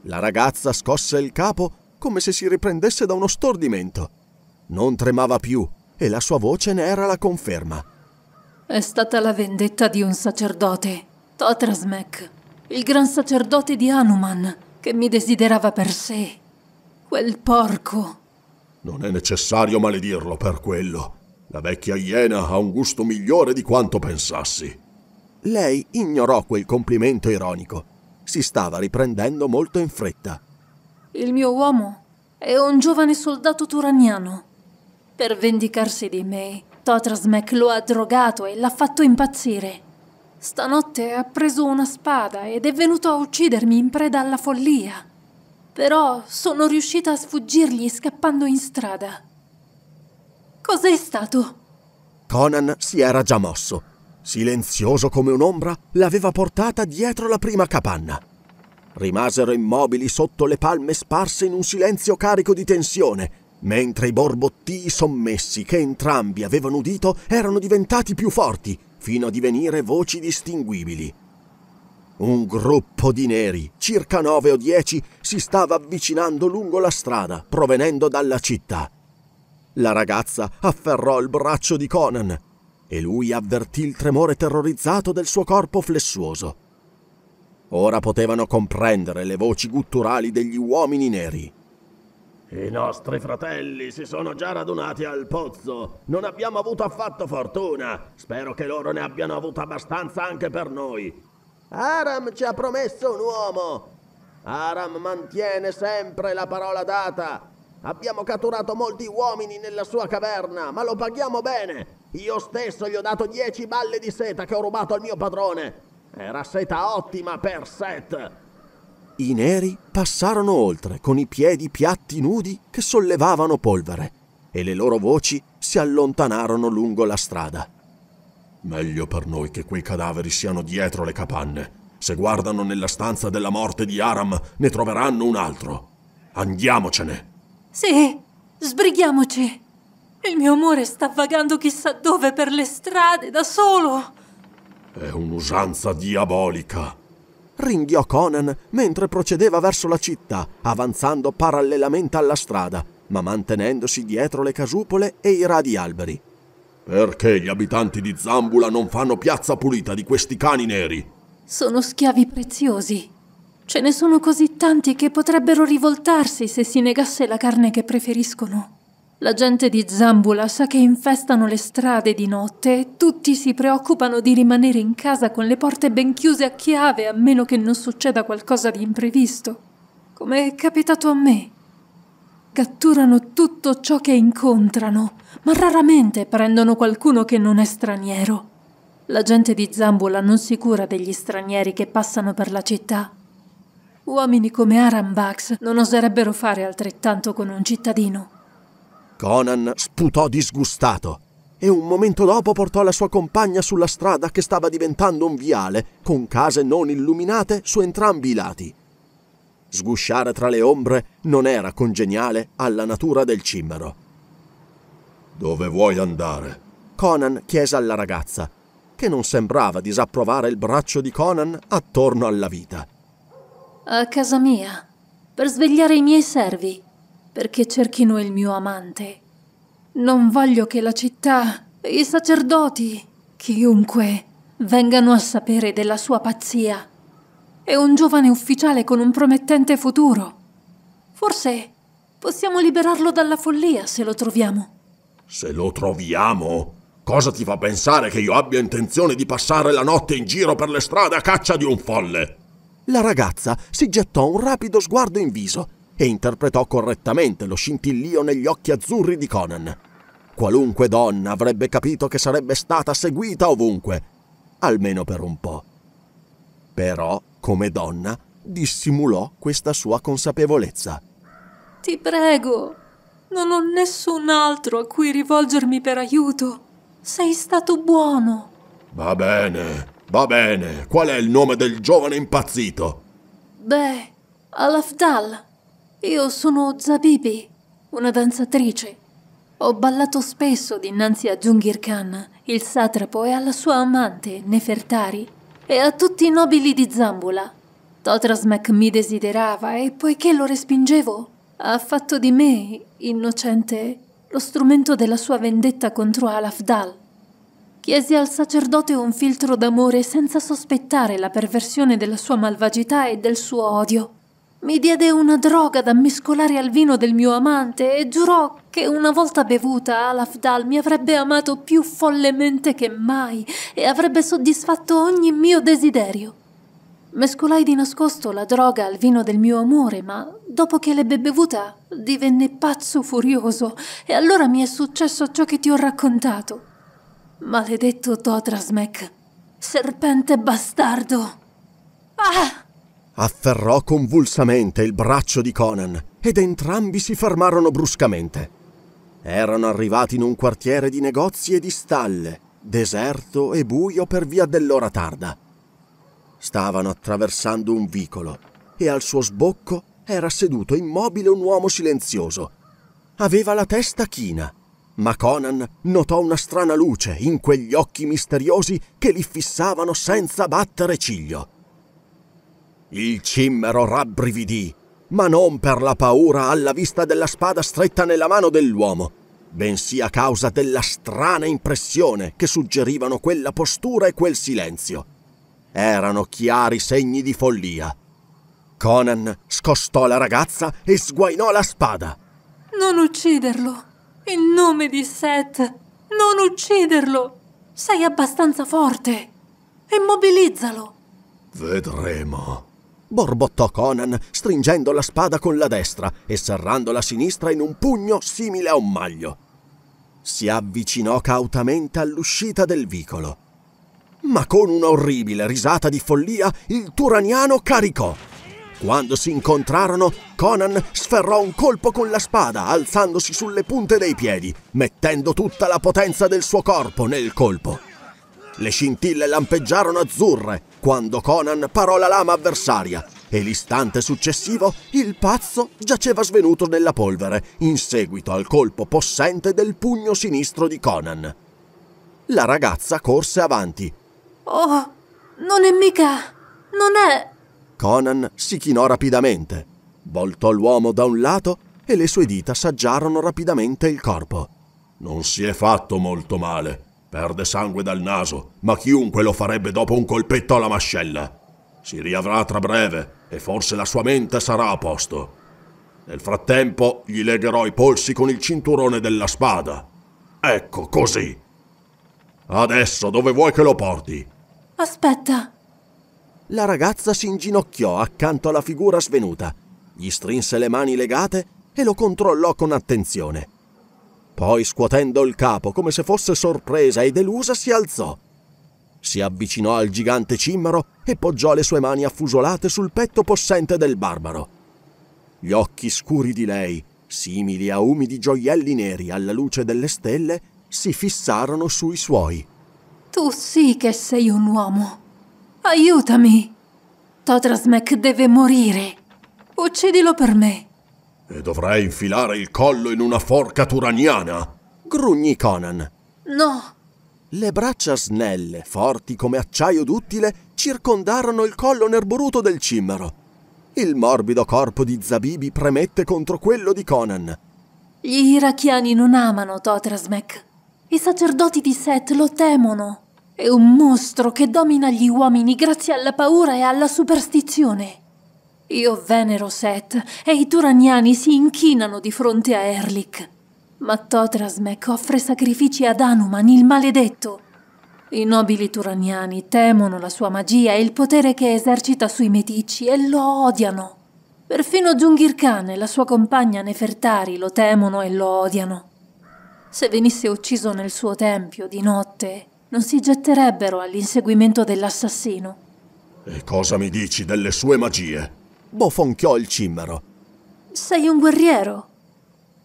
la ragazza scosse il capo come se si riprendesse da uno stordimento. Non tremava più e la sua voce ne era la conferma. È stata la vendetta di un sacerdote, Totrasmek, il gran sacerdote di Hanuman, che mi desiderava per sé. Quel porco. Non è necessario maledirlo per quello. La vecchia iena ha un gusto migliore di quanto pensassi. Lei ignorò quel complimento ironico si stava riprendendo molto in fretta. Il mio uomo è un giovane soldato turaniano. Per vendicarsi di me, Totrasmek lo ha drogato e l'ha fatto impazzire. Stanotte ha preso una spada ed è venuto a uccidermi in preda alla follia. Però sono riuscita a sfuggirgli scappando in strada. Cos'è stato? Conan si era già mosso silenzioso come un'ombra, l'aveva portata dietro la prima capanna. Rimasero immobili sotto le palme sparse in un silenzio carico di tensione, mentre i borbottii sommessi che entrambi avevano udito erano diventati più forti, fino a divenire voci distinguibili. Un gruppo di neri, circa nove o dieci, si stava avvicinando lungo la strada, provenendo dalla città. La ragazza afferrò il braccio di Conan, e lui avvertì il tremore terrorizzato del suo corpo flessuoso. Ora potevano comprendere le voci gutturali degli uomini neri. I nostri fratelli si sono già radunati al pozzo. Non abbiamo avuto affatto fortuna. Spero che loro ne abbiano avuto abbastanza anche per noi. Aram ci ha promesso un uomo. Aram mantiene sempre la parola data. Abbiamo catturato molti uomini nella sua caverna, ma lo paghiamo bene. Io stesso gli ho dato dieci balle di seta che ho rubato al mio padrone. Era seta ottima per Seth. I neri passarono oltre con i piedi piatti nudi che sollevavano polvere e le loro voci si allontanarono lungo la strada. Meglio per noi che quei cadaveri siano dietro le capanne. Se guardano nella stanza della morte di Aram, ne troveranno un altro. Andiamocene! Sì, sbrighiamoci. Il mio amore sta vagando chissà dove per le strade da solo. È un'usanza diabolica. Ringhiò Conan mentre procedeva verso la città, avanzando parallelamente alla strada, ma mantenendosi dietro le casupole e i radi alberi. Perché gli abitanti di Zambula non fanno piazza pulita di questi cani neri? Sono schiavi preziosi. Ce ne sono così tanti che potrebbero rivoltarsi se si negasse la carne che preferiscono. La gente di Zambula sa che infestano le strade di notte e tutti si preoccupano di rimanere in casa con le porte ben chiuse a chiave a meno che non succeda qualcosa di imprevisto. Come è capitato a me. Catturano tutto ciò che incontrano, ma raramente prendono qualcuno che non è straniero. La gente di Zambula non si cura degli stranieri che passano per la città Uomini come Aram Bax non oserebbero fare altrettanto con un cittadino. Conan sputò disgustato e un momento dopo portò la sua compagna sulla strada che stava diventando un viale, con case non illuminate su entrambi i lati. Sgusciare tra le ombre non era congeniale alla natura del cimmero. Dove vuoi andare? Conan chiese alla ragazza, che non sembrava disapprovare il braccio di Conan attorno alla vita a casa mia, per svegliare i miei servi, perché cerchino il mio amante. Non voglio che la città, i sacerdoti, chiunque, vengano a sapere della sua pazzia. È un giovane ufficiale con un promettente futuro. Forse possiamo liberarlo dalla follia se lo troviamo. Se lo troviamo? Cosa ti fa pensare che io abbia intenzione di passare la notte in giro per le strade a caccia di un folle? la ragazza si gettò un rapido sguardo in viso e interpretò correttamente lo scintillio negli occhi azzurri di Conan. Qualunque donna avrebbe capito che sarebbe stata seguita ovunque, almeno per un po'. Però, come donna, dissimulò questa sua consapevolezza. Ti prego, non ho nessun altro a cui rivolgermi per aiuto. Sei stato buono. Va bene, Va bene, qual è il nome del giovane impazzito? Beh, Alafdal. Io sono Zabibi, una danzatrice. Ho ballato spesso dinanzi a Giungir Khan, il satrapo, e alla sua amante, Nefertari, e a tutti i nobili di Zambula. Totrasmek mi desiderava e poiché lo respingevo, ha fatto di me, innocente, lo strumento della sua vendetta contro Alafdal chiesi al sacerdote un filtro d'amore senza sospettare la perversione della sua malvagità e del suo odio. Mi diede una droga da mescolare al vino del mio amante e giurò che una volta bevuta Alafdal mi avrebbe amato più follemente che mai e avrebbe soddisfatto ogni mio desiderio. Mescolai di nascosto la droga al vino del mio amore, ma dopo che l'ebbe bevuta divenne pazzo furioso e allora mi è successo ciò che ti ho raccontato. Maledetto Totrasmek, serpente bastardo! Ah! Afferrò convulsamente il braccio di Conan ed entrambi si fermarono bruscamente. Erano arrivati in un quartiere di negozi e di stalle, deserto e buio per via dell'ora tarda. Stavano attraversando un vicolo e al suo sbocco era seduto immobile un uomo silenzioso. Aveva la testa china ma Conan notò una strana luce in quegli occhi misteriosi che li fissavano senza battere ciglio. Il cimmero rabbrividì, ma non per la paura alla vista della spada stretta nella mano dell'uomo, bensì a causa della strana impressione che suggerivano quella postura e quel silenzio. Erano chiari segni di follia. Conan scostò la ragazza e sguainò la spada. Non ucciderlo, in nome di Seth, non ucciderlo! Sei abbastanza forte! Immobilizzalo! Vedremo. Borbottò Conan, stringendo la spada con la destra e serrando la sinistra in un pugno simile a un maglio. Si avvicinò cautamente all'uscita del vicolo. Ma con una orribile risata di follia il Turaniano caricò quando si incontrarono, Conan sferrò un colpo con la spada, alzandosi sulle punte dei piedi, mettendo tutta la potenza del suo corpo nel colpo. Le scintille lampeggiarono azzurre quando Conan parò la lama avversaria e l'istante successivo il pazzo giaceva svenuto nella polvere in seguito al colpo possente del pugno sinistro di Conan. La ragazza corse avanti. Oh, non è mica... non è... Conan si chinò rapidamente, voltò l'uomo da un lato e le sue dita assaggiarono rapidamente il corpo. Non si è fatto molto male. Perde sangue dal naso, ma chiunque lo farebbe dopo un colpetto alla mascella. Si riavrà tra breve e forse la sua mente sarà a posto. Nel frattempo gli legherò i polsi con il cinturone della spada. Ecco, così. Adesso dove vuoi che lo porti? Aspetta la ragazza si inginocchiò accanto alla figura svenuta, gli strinse le mani legate e lo controllò con attenzione. Poi, scuotendo il capo come se fosse sorpresa e delusa, si alzò. Si avvicinò al gigante cimmaro e poggiò le sue mani affusolate sul petto possente del barbaro. Gli occhi scuri di lei, simili a umidi gioielli neri alla luce delle stelle, si fissarono sui suoi. Tu sì che sei un uomo, Aiutami! Totrasmek deve morire. Uccidilo per me. E dovrai infilare il collo in una forca turaniana, grugnì Conan. No. Le braccia snelle, forti come acciaio duttile, circondarono il collo nerboruto del cimmero. Il morbido corpo di Zabibi premette contro quello di Conan. Gli irachiani non amano Totrasmek. I sacerdoti di Set lo temono. È un mostro che domina gli uomini grazie alla paura e alla superstizione. Io venero Set e i Turaniani si inchinano di fronte a Erlik. Ma Totrasmek offre sacrifici ad Anuman, il maledetto. I nobili Turaniani temono la sua magia e il potere che esercita sui meticci e lo odiano. Perfino Giungir Khan e la sua compagna Nefertari lo temono e lo odiano. Se venisse ucciso nel suo tempio di notte, non si getterebbero all'inseguimento dell'assassino. E cosa mi dici delle sue magie? Bofonchiò il cimmero. Sei un guerriero.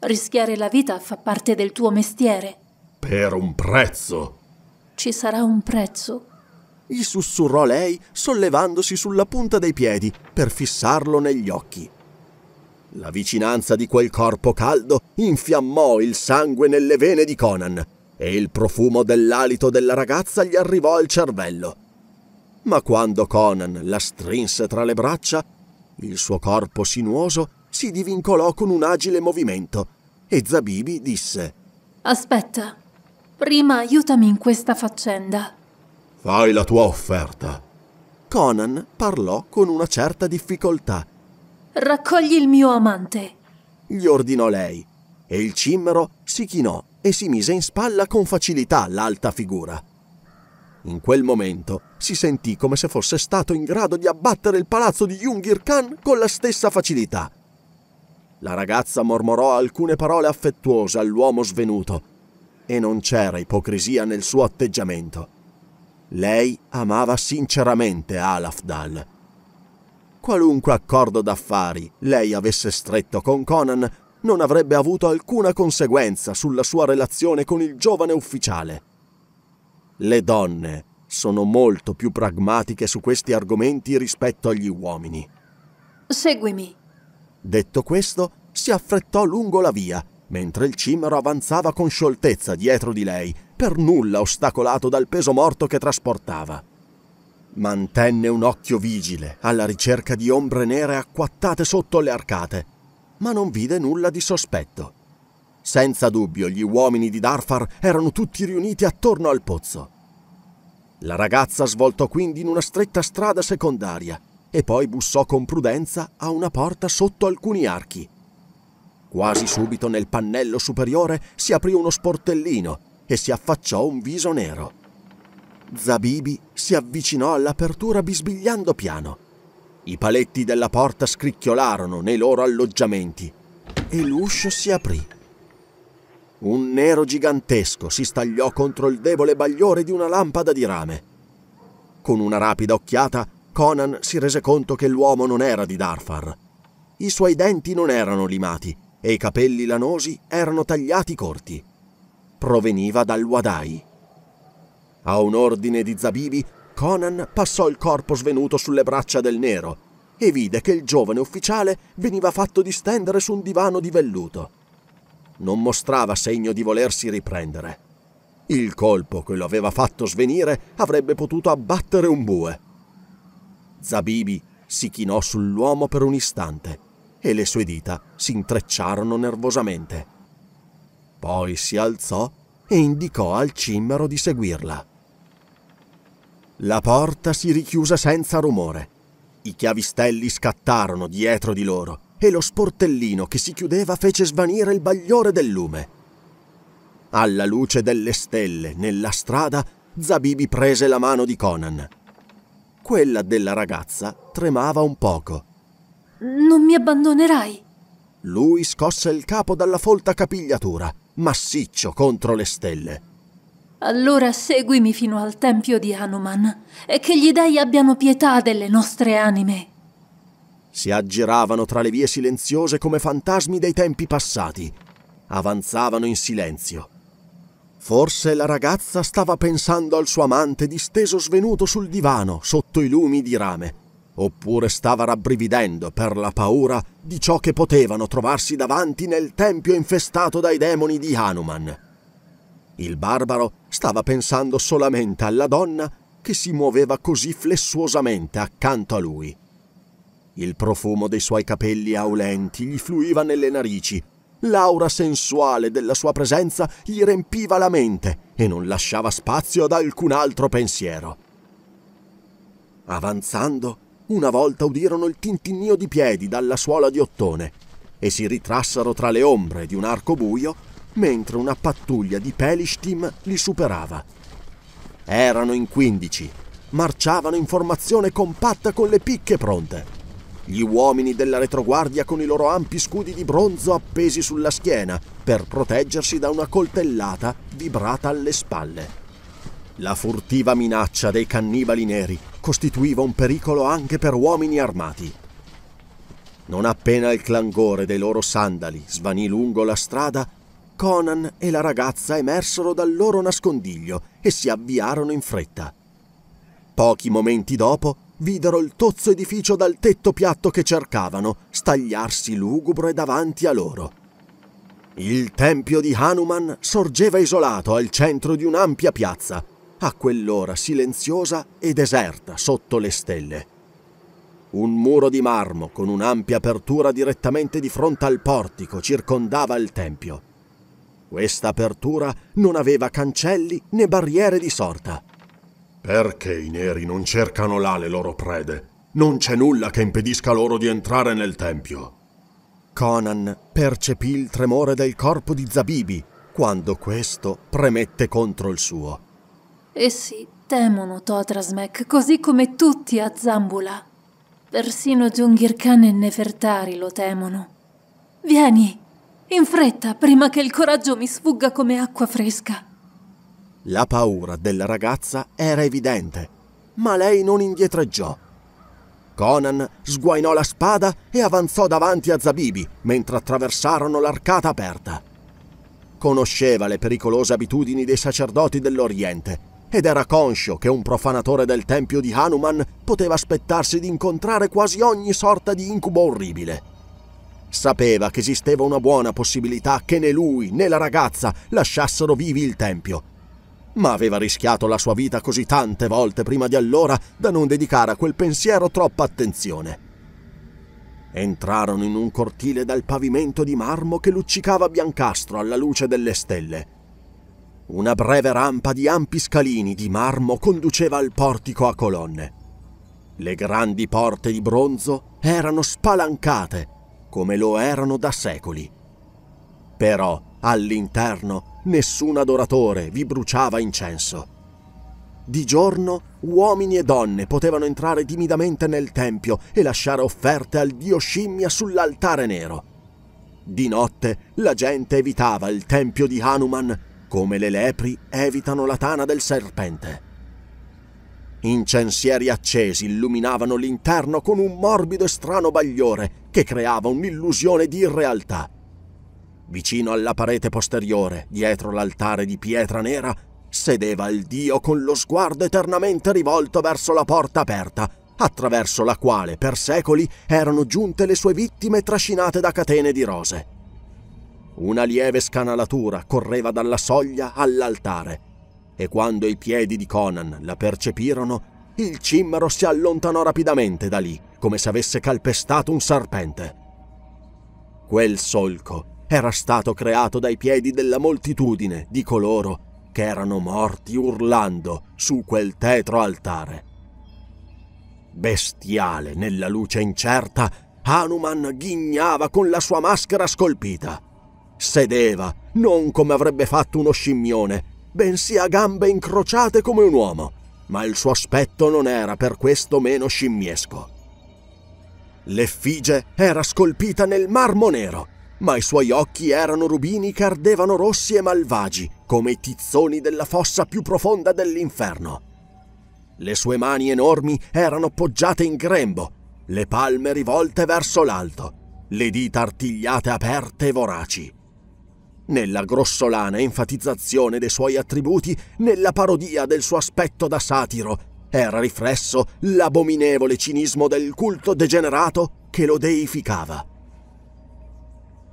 Rischiare la vita fa parte del tuo mestiere. Per un prezzo. Ci sarà un prezzo. Gli sussurrò lei, sollevandosi sulla punta dei piedi per fissarlo negli occhi. La vicinanza di quel corpo caldo infiammò il sangue nelle vene di Conan e il profumo dell'alito della ragazza gli arrivò al cervello. Ma quando Conan la strinse tra le braccia, il suo corpo sinuoso si divincolò con un agile movimento e Zabibi disse Aspetta, prima aiutami in questa faccenda. Fai la tua offerta. Conan parlò con una certa difficoltà. Raccogli il mio amante, gli ordinò lei, e il cimmero si chinò e si mise in spalla con facilità l'alta figura. In quel momento si sentì come se fosse stato in grado di abbattere il palazzo di Jungir Khan con la stessa facilità. La ragazza mormorò alcune parole affettuose all'uomo svenuto e non c'era ipocrisia nel suo atteggiamento. Lei amava sinceramente Alafdal. Qualunque accordo d'affari lei avesse stretto con Conan non avrebbe avuto alcuna conseguenza sulla sua relazione con il giovane ufficiale. Le donne sono molto più pragmatiche su questi argomenti rispetto agli uomini. Seguimi. Detto questo, si affrettò lungo la via, mentre il cimero avanzava con scioltezza dietro di lei, per nulla ostacolato dal peso morto che trasportava. Mantenne un occhio vigile alla ricerca di ombre nere acquattate sotto le arcate, ma non vide nulla di sospetto. Senza dubbio gli uomini di Darfar erano tutti riuniti attorno al pozzo. La ragazza svoltò quindi in una stretta strada secondaria e poi bussò con prudenza a una porta sotto alcuni archi. Quasi subito nel pannello superiore si aprì uno sportellino e si affacciò un viso nero. Zabibi si avvicinò all'apertura bisbigliando piano i paletti della porta scricchiolarono nei loro alloggiamenti e l'uscio si aprì. Un nero gigantesco si stagliò contro il debole bagliore di una lampada di rame. Con una rapida occhiata, Conan si rese conto che l'uomo non era di Darfar. I suoi denti non erano limati e i capelli lanosi erano tagliati corti. Proveniva dal Wadai. A un ordine di Zabibi, Conan passò il corpo svenuto sulle braccia del nero e vide che il giovane ufficiale veniva fatto distendere su un divano di velluto. Non mostrava segno di volersi riprendere. Il colpo che lo aveva fatto svenire avrebbe potuto abbattere un bue. Zabibi si chinò sull'uomo per un istante e le sue dita si intrecciarono nervosamente. Poi si alzò e indicò al cimmero di seguirla. La porta si richiuse senza rumore. I chiavistelli scattarono dietro di loro e lo sportellino che si chiudeva fece svanire il bagliore del lume. Alla luce delle stelle, nella strada, Zabibi prese la mano di Conan. Quella della ragazza tremava un poco. Non mi abbandonerai? Lui scosse il capo dalla folta capigliatura, massiccio contro le stelle. Allora seguimi fino al tempio di Hanuman e che gli dei abbiano pietà delle nostre anime. Si aggiravano tra le vie silenziose come fantasmi dei tempi passati. Avanzavano in silenzio. Forse la ragazza stava pensando al suo amante disteso svenuto sul divano sotto i lumi di rame, oppure stava rabbrividendo per la paura di ciò che potevano trovarsi davanti nel tempio infestato dai demoni di Hanuman. Il barbaro stava pensando solamente alla donna che si muoveva così flessuosamente accanto a lui. Il profumo dei suoi capelli aulenti gli fluiva nelle narici, l'aura sensuale della sua presenza gli riempiva la mente e non lasciava spazio ad alcun altro pensiero. Avanzando, una volta udirono il tintinnio di piedi dalla suola di ottone e si ritrassero tra le ombre di un arco buio mentre una pattuglia di Pelishtim li superava. Erano in quindici, marciavano in formazione compatta con le picche pronte. Gli uomini della retroguardia con i loro ampi scudi di bronzo appesi sulla schiena per proteggersi da una coltellata vibrata alle spalle. La furtiva minaccia dei cannibali neri costituiva un pericolo anche per uomini armati. Non appena il clangore dei loro sandali svanì lungo la strada, Conan e la ragazza emersero dal loro nascondiglio e si avviarono in fretta. Pochi momenti dopo videro il tozzo edificio dal tetto piatto che cercavano stagliarsi lugubre davanti a loro. Il tempio di Hanuman sorgeva isolato al centro di un'ampia piazza, a quell'ora silenziosa e deserta sotto le stelle. Un muro di marmo con un'ampia apertura direttamente di fronte al portico circondava il tempio. Questa apertura non aveva cancelli né barriere di sorta. Perché i neri non cercano là le loro prede? Non c'è nulla che impedisca loro di entrare nel tempio. Conan percepì il tremore del corpo di Zabibi quando questo premette contro il suo. Essi temono Totrasmek così come tutti a Zambula. Persino Khan e Nefertari lo temono. Vieni, in fretta, prima che il coraggio mi sfugga come acqua fresca. La paura della ragazza era evidente, ma lei non indietreggiò. Conan sguainò la spada e avanzò davanti a Zabibi mentre attraversarono l'arcata aperta. Conosceva le pericolose abitudini dei sacerdoti dell'Oriente ed era conscio che un profanatore del tempio di Hanuman poteva aspettarsi di incontrare quasi ogni sorta di incubo orribile. Sapeva che esisteva una buona possibilità che né lui né la ragazza lasciassero vivi il Tempio. Ma aveva rischiato la sua vita così tante volte prima di allora da non dedicare a quel pensiero troppa attenzione. Entrarono in un cortile dal pavimento di marmo che luccicava biancastro alla luce delle stelle. Una breve rampa di ampi scalini di marmo conduceva al portico a colonne. Le grandi porte di bronzo erano spalancate come lo erano da secoli. Però all'interno nessun adoratore vi bruciava incenso. Di giorno uomini e donne potevano entrare timidamente nel tempio e lasciare offerte al dio scimmia sull'altare nero. Di notte la gente evitava il tempio di Hanuman come le lepri evitano la tana del serpente. Incensieri accesi illuminavano l'interno con un morbido e strano bagliore che creava un'illusione di irrealtà. Vicino alla parete posteriore, dietro l'altare di pietra nera, sedeva il dio con lo sguardo eternamente rivolto verso la porta aperta, attraverso la quale per secoli erano giunte le sue vittime trascinate da catene di rose. Una lieve scanalatura correva dalla soglia all'altare e quando i piedi di Conan la percepirono, il cimmero si allontanò rapidamente da lì, come se avesse calpestato un serpente. Quel solco era stato creato dai piedi della moltitudine di coloro che erano morti urlando su quel tetro altare. Bestiale nella luce incerta, Hanuman ghignava con la sua maschera scolpita. Sedeva, non come avrebbe fatto uno scimmione, bensì a gambe incrociate come un uomo, ma il suo aspetto non era per questo meno scimmiesco. L'effigie era scolpita nel marmo nero, ma i suoi occhi erano rubini che ardevano rossi e malvagi, come i tizzoni della fossa più profonda dell'inferno. Le sue mani enormi erano poggiate in grembo, le palme rivolte verso l'alto, le dita artigliate aperte e voraci nella grossolana enfatizzazione dei suoi attributi, nella parodia del suo aspetto da satiro, era riflesso l'abominevole cinismo del culto degenerato che lo deificava.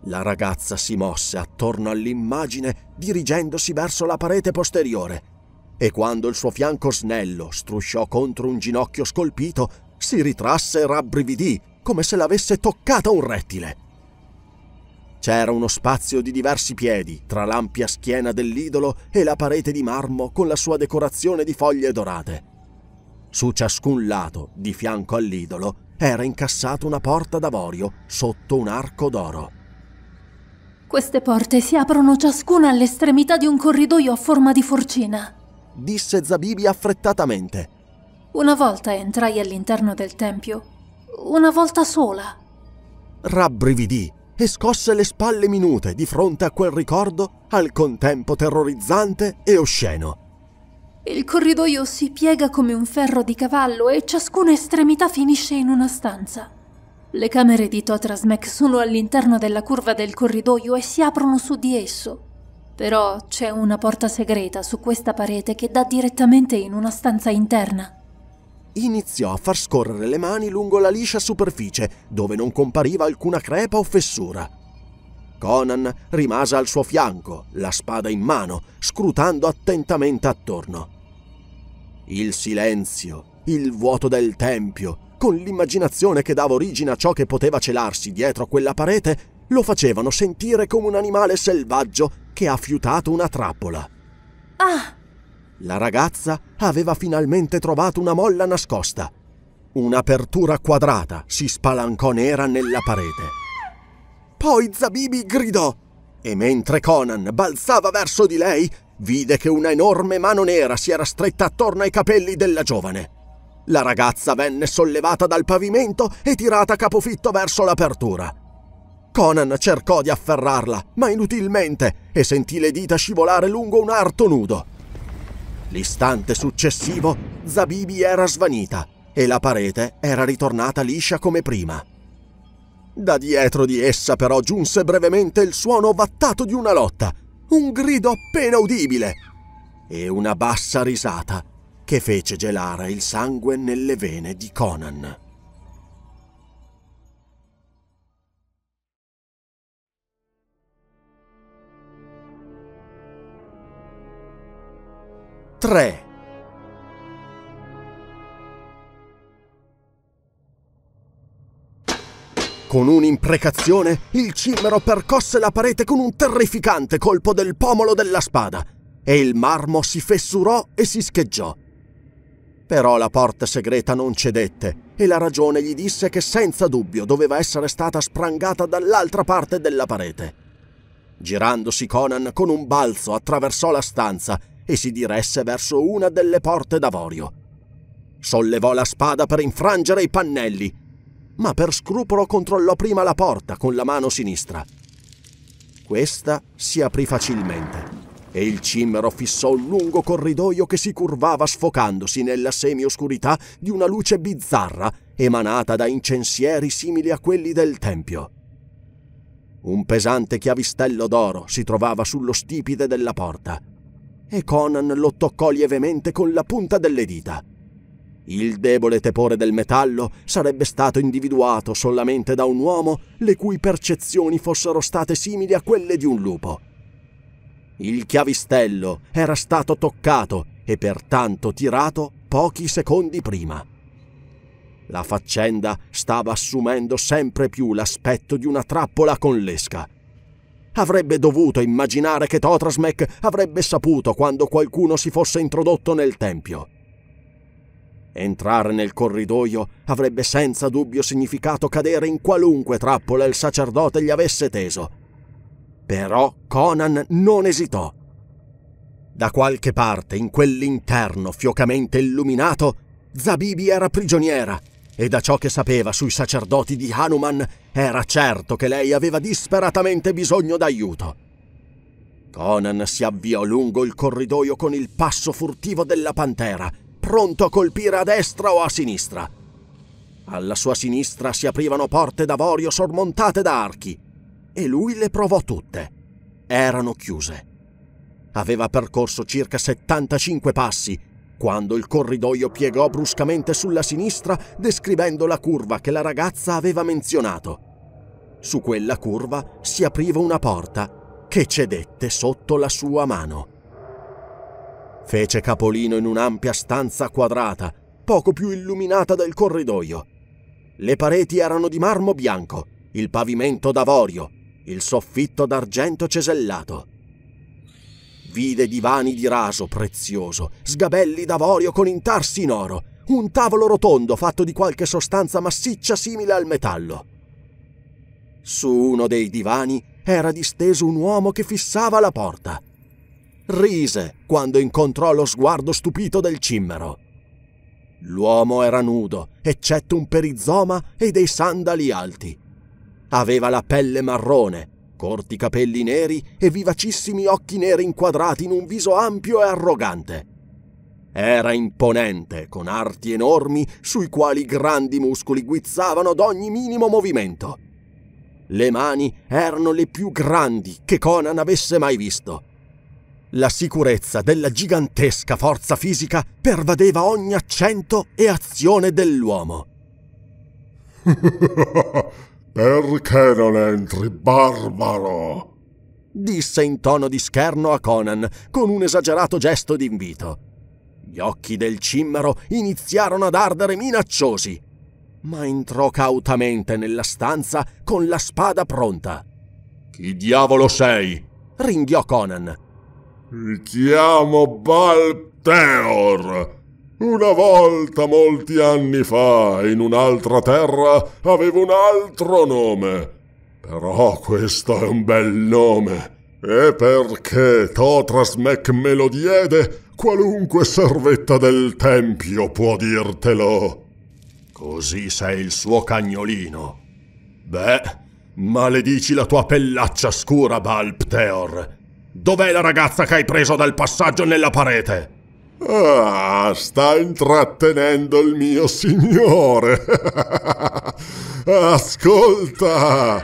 La ragazza si mosse attorno all'immagine dirigendosi verso la parete posteriore e quando il suo fianco snello strusciò contro un ginocchio scolpito, si ritrasse e rabbrividì come se l'avesse toccata un rettile. C'era uno spazio di diversi piedi tra l'ampia schiena dell'idolo e la parete di marmo con la sua decorazione di foglie dorate. Su ciascun lato, di fianco all'idolo, era incassata una porta d'avorio sotto un arco d'oro. Queste porte si aprono ciascuna all'estremità di un corridoio a forma di forcina, disse Zabibi affrettatamente. Una volta entrai all'interno del tempio, una volta sola. Rabbrividì e scosse le spalle minute di fronte a quel ricordo al contempo terrorizzante e osceno. Il corridoio si piega come un ferro di cavallo e ciascuna estremità finisce in una stanza. Le camere di Totrasmek sono all'interno della curva del corridoio e si aprono su di esso. Però c'è una porta segreta su questa parete che dà direttamente in una stanza interna iniziò a far scorrere le mani lungo la liscia superficie, dove non compariva alcuna crepa o fessura. Conan rimase al suo fianco, la spada in mano, scrutando attentamente attorno. Il silenzio, il vuoto del tempio, con l'immaginazione che dava origine a ciò che poteva celarsi dietro quella parete, lo facevano sentire come un animale selvaggio che ha fiutato una trappola. Ah! La ragazza aveva finalmente trovato una molla nascosta. Un'apertura quadrata si spalancò nera nella parete. Poi Zabibi gridò e mentre Conan balzava verso di lei, vide che una enorme mano nera si era stretta attorno ai capelli della giovane. La ragazza venne sollevata dal pavimento e tirata a capofitto verso l'apertura. Conan cercò di afferrarla, ma inutilmente, e sentì le dita scivolare lungo un arto nudo. L'istante successivo, Zabibi era svanita e la parete era ritornata liscia come prima. Da dietro di essa però giunse brevemente il suono vattato di una lotta, un grido appena udibile e una bassa risata che fece gelare il sangue nelle vene di Conan. 3. Con un'imprecazione, il cimmero percosse la parete con un terrificante colpo del pomolo della spada e il marmo si fessurò e si scheggiò. Però la porta segreta non cedette e la ragione gli disse che senza dubbio doveva essere stata sprangata dall'altra parte della parete. Girandosi Conan con un balzo attraversò la stanza e si diresse verso una delle porte d'avorio. Sollevò la spada per infrangere i pannelli, ma per scrupolo controllò prima la porta con la mano sinistra. Questa si aprì facilmente e il cimmero fissò un lungo corridoio che si curvava sfocandosi nella semioscurità di una luce bizzarra emanata da incensieri simili a quelli del tempio. Un pesante chiavistello d'oro si trovava sullo stipite della porta e Conan lo toccò lievemente con la punta delle dita. Il debole tepore del metallo sarebbe stato individuato solamente da un uomo le cui percezioni fossero state simili a quelle di un lupo. Il chiavistello era stato toccato e pertanto tirato pochi secondi prima. La faccenda stava assumendo sempre più l'aspetto di una trappola con l'esca. Avrebbe dovuto immaginare che Totrasmek avrebbe saputo quando qualcuno si fosse introdotto nel tempio. Entrare nel corridoio avrebbe senza dubbio significato cadere in qualunque trappola il sacerdote gli avesse teso. Però Conan non esitò. Da qualche parte, in quell'interno fiocamente illuminato, Zabibi era prigioniera e da ciò che sapeva sui sacerdoti di Hanuman era certo che lei aveva disperatamente bisogno d'aiuto. Conan si avviò lungo il corridoio con il passo furtivo della pantera, pronto a colpire a destra o a sinistra. Alla sua sinistra si aprivano porte d'avorio sormontate da archi e lui le provò tutte. Erano chiuse. Aveva percorso circa 75 passi quando il corridoio piegò bruscamente sulla sinistra descrivendo la curva che la ragazza aveva menzionato. Su quella curva si apriva una porta che cedette sotto la sua mano. Fece capolino in un'ampia stanza quadrata, poco più illuminata del corridoio. Le pareti erano di marmo bianco, il pavimento d'avorio, il soffitto d'argento cesellato vide divani di raso prezioso, sgabelli d'avorio con intarsi in oro, un tavolo rotondo fatto di qualche sostanza massiccia simile al metallo. Su uno dei divani era disteso un uomo che fissava la porta. Rise quando incontrò lo sguardo stupito del cimmero. L'uomo era nudo, eccetto un perizoma e dei sandali alti. Aveva la pelle marrone, corti capelli neri e vivacissimi occhi neri inquadrati in un viso ampio e arrogante. Era imponente, con arti enormi sui quali grandi muscoli guizzavano ad ogni minimo movimento. Le mani erano le più grandi che Conan avesse mai visto. La sicurezza della gigantesca forza fisica pervadeva ogni accento e azione dell'uomo. Perché non entri, barbaro? disse in tono di scherno a Conan, con un esagerato gesto d'invito. Gli occhi del cimmero iniziarono ad ardere minacciosi, ma entrò cautamente nella stanza con la spada pronta. Chi diavolo sei? ringhiò Conan. Mi chiamo Balteor una volta, molti anni fa, in un'altra terra, avevo un altro nome. Però questo è un bel nome. E perché Totras Mac me lo diede, qualunque servetta del tempio può dirtelo. Così sei il suo cagnolino. Beh, maledici la tua pellaccia scura, Balpteor. Dov'è la ragazza che hai preso dal passaggio nella parete? Ah, sta intrattenendo il mio signore. Ascolta.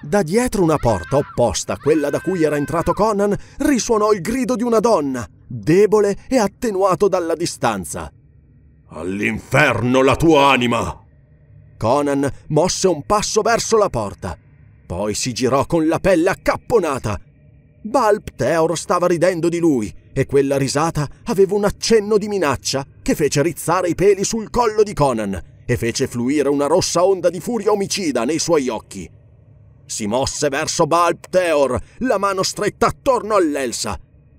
Da dietro una porta opposta a quella da cui era entrato Conan risuonò il grido di una donna, debole e attenuato dalla distanza. All'inferno la tua anima! Conan mosse un passo verso la porta, poi si girò con la pelle accapponata. Balp Teor stava ridendo di lui e quella risata aveva un accenno di minaccia che fece rizzare i peli sul collo di Conan e fece fluire una rossa onda di furia omicida nei suoi occhi. Si mosse verso Balpteor, la mano stretta attorno all'Elsa.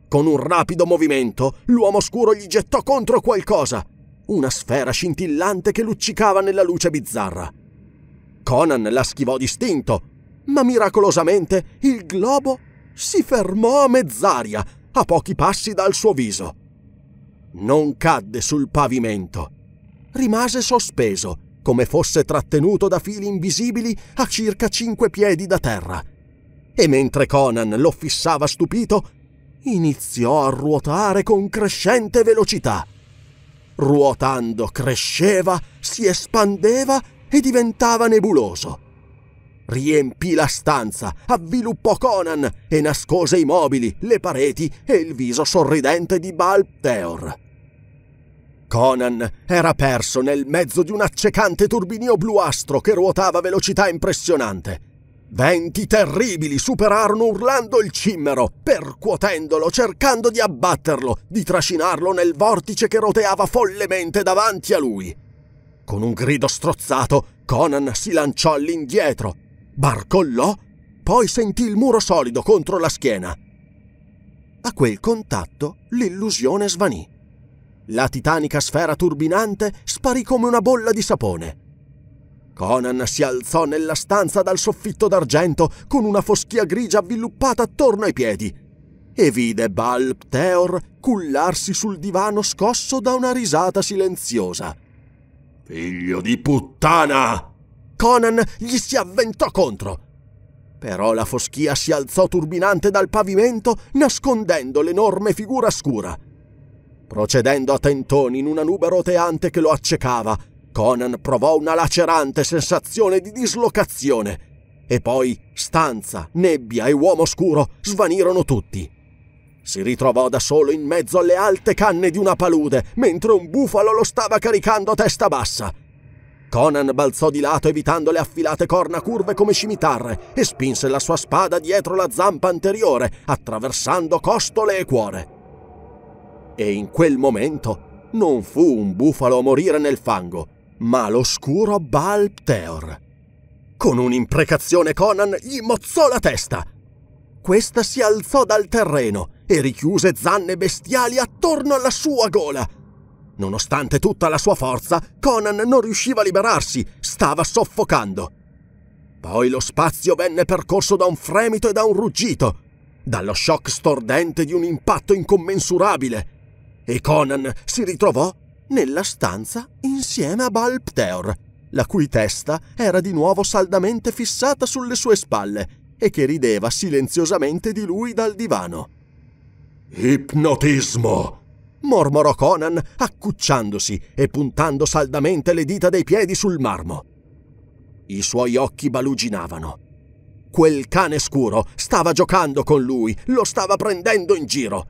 Con un rapido movimento, l'uomo scuro gli gettò contro qualcosa, una sfera scintillante che luccicava nella luce bizzarra. Conan la schivò distinto, ma miracolosamente il globo si fermò a mezz'aria, a pochi passi dal suo viso. Non cadde sul pavimento. Rimase sospeso, come fosse trattenuto da fili invisibili a circa cinque piedi da terra. E mentre Conan lo fissava stupito, iniziò a ruotare con crescente velocità. Ruotando cresceva, si espandeva e diventava nebuloso riempì la stanza, avviluppò Conan e nascose i mobili, le pareti e il viso sorridente di Balteor. Conan era perso nel mezzo di un accecante turbinio bluastro che ruotava a velocità impressionante. Venti terribili superarono urlando il cimmero, percuotendolo, cercando di abbatterlo, di trascinarlo nel vortice che roteava follemente davanti a lui. Con un grido strozzato, Conan si lanciò all'indietro, barcollò, poi sentì il muro solido contro la schiena. A quel contatto l'illusione svanì. La titanica sfera turbinante sparì come una bolla di sapone. Conan si alzò nella stanza dal soffitto d'argento con una foschia grigia avviluppata attorno ai piedi e vide Balp Theor cullarsi sul divano scosso da una risata silenziosa. Figlio di puttana! Conan gli si avventò contro. Però la foschia si alzò turbinante dal pavimento, nascondendo l'enorme figura scura. Procedendo a tentoni in una nube roteante che lo accecava, Conan provò una lacerante sensazione di dislocazione. E poi stanza, nebbia e uomo scuro svanirono tutti. Si ritrovò da solo in mezzo alle alte canne di una palude, mentre un bufalo lo stava caricando a testa bassa. Conan balzò di lato evitando le affilate corna curve come scimitarre e spinse la sua spada dietro la zampa anteriore, attraversando costole e cuore. E in quel momento non fu un bufalo a morire nel fango, ma l'oscuro Balpteor. Con un'imprecazione Conan gli mozzò la testa. Questa si alzò dal terreno e richiuse zanne bestiali attorno alla sua gola, Nonostante tutta la sua forza, Conan non riusciva a liberarsi, stava soffocando. Poi lo spazio venne percorso da un fremito e da un ruggito, dallo shock stordente di un impatto incommensurabile, e Conan si ritrovò nella stanza insieme a Balpteor, la cui testa era di nuovo saldamente fissata sulle sue spalle e che rideva silenziosamente di lui dal divano. Ipnotismo! mormorò Conan, accucciandosi e puntando saldamente le dita dei piedi sul marmo. I suoi occhi baluginavano. Quel cane scuro stava giocando con lui, lo stava prendendo in giro.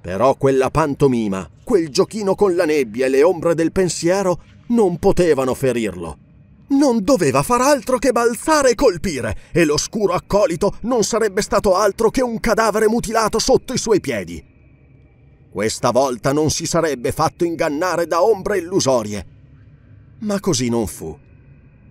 Però quella pantomima, quel giochino con la nebbia e le ombre del pensiero non potevano ferirlo. Non doveva far altro che balzare e colpire, e l'oscuro accolito non sarebbe stato altro che un cadavere mutilato sotto i suoi piedi. Questa volta non si sarebbe fatto ingannare da ombre illusorie. Ma così non fu.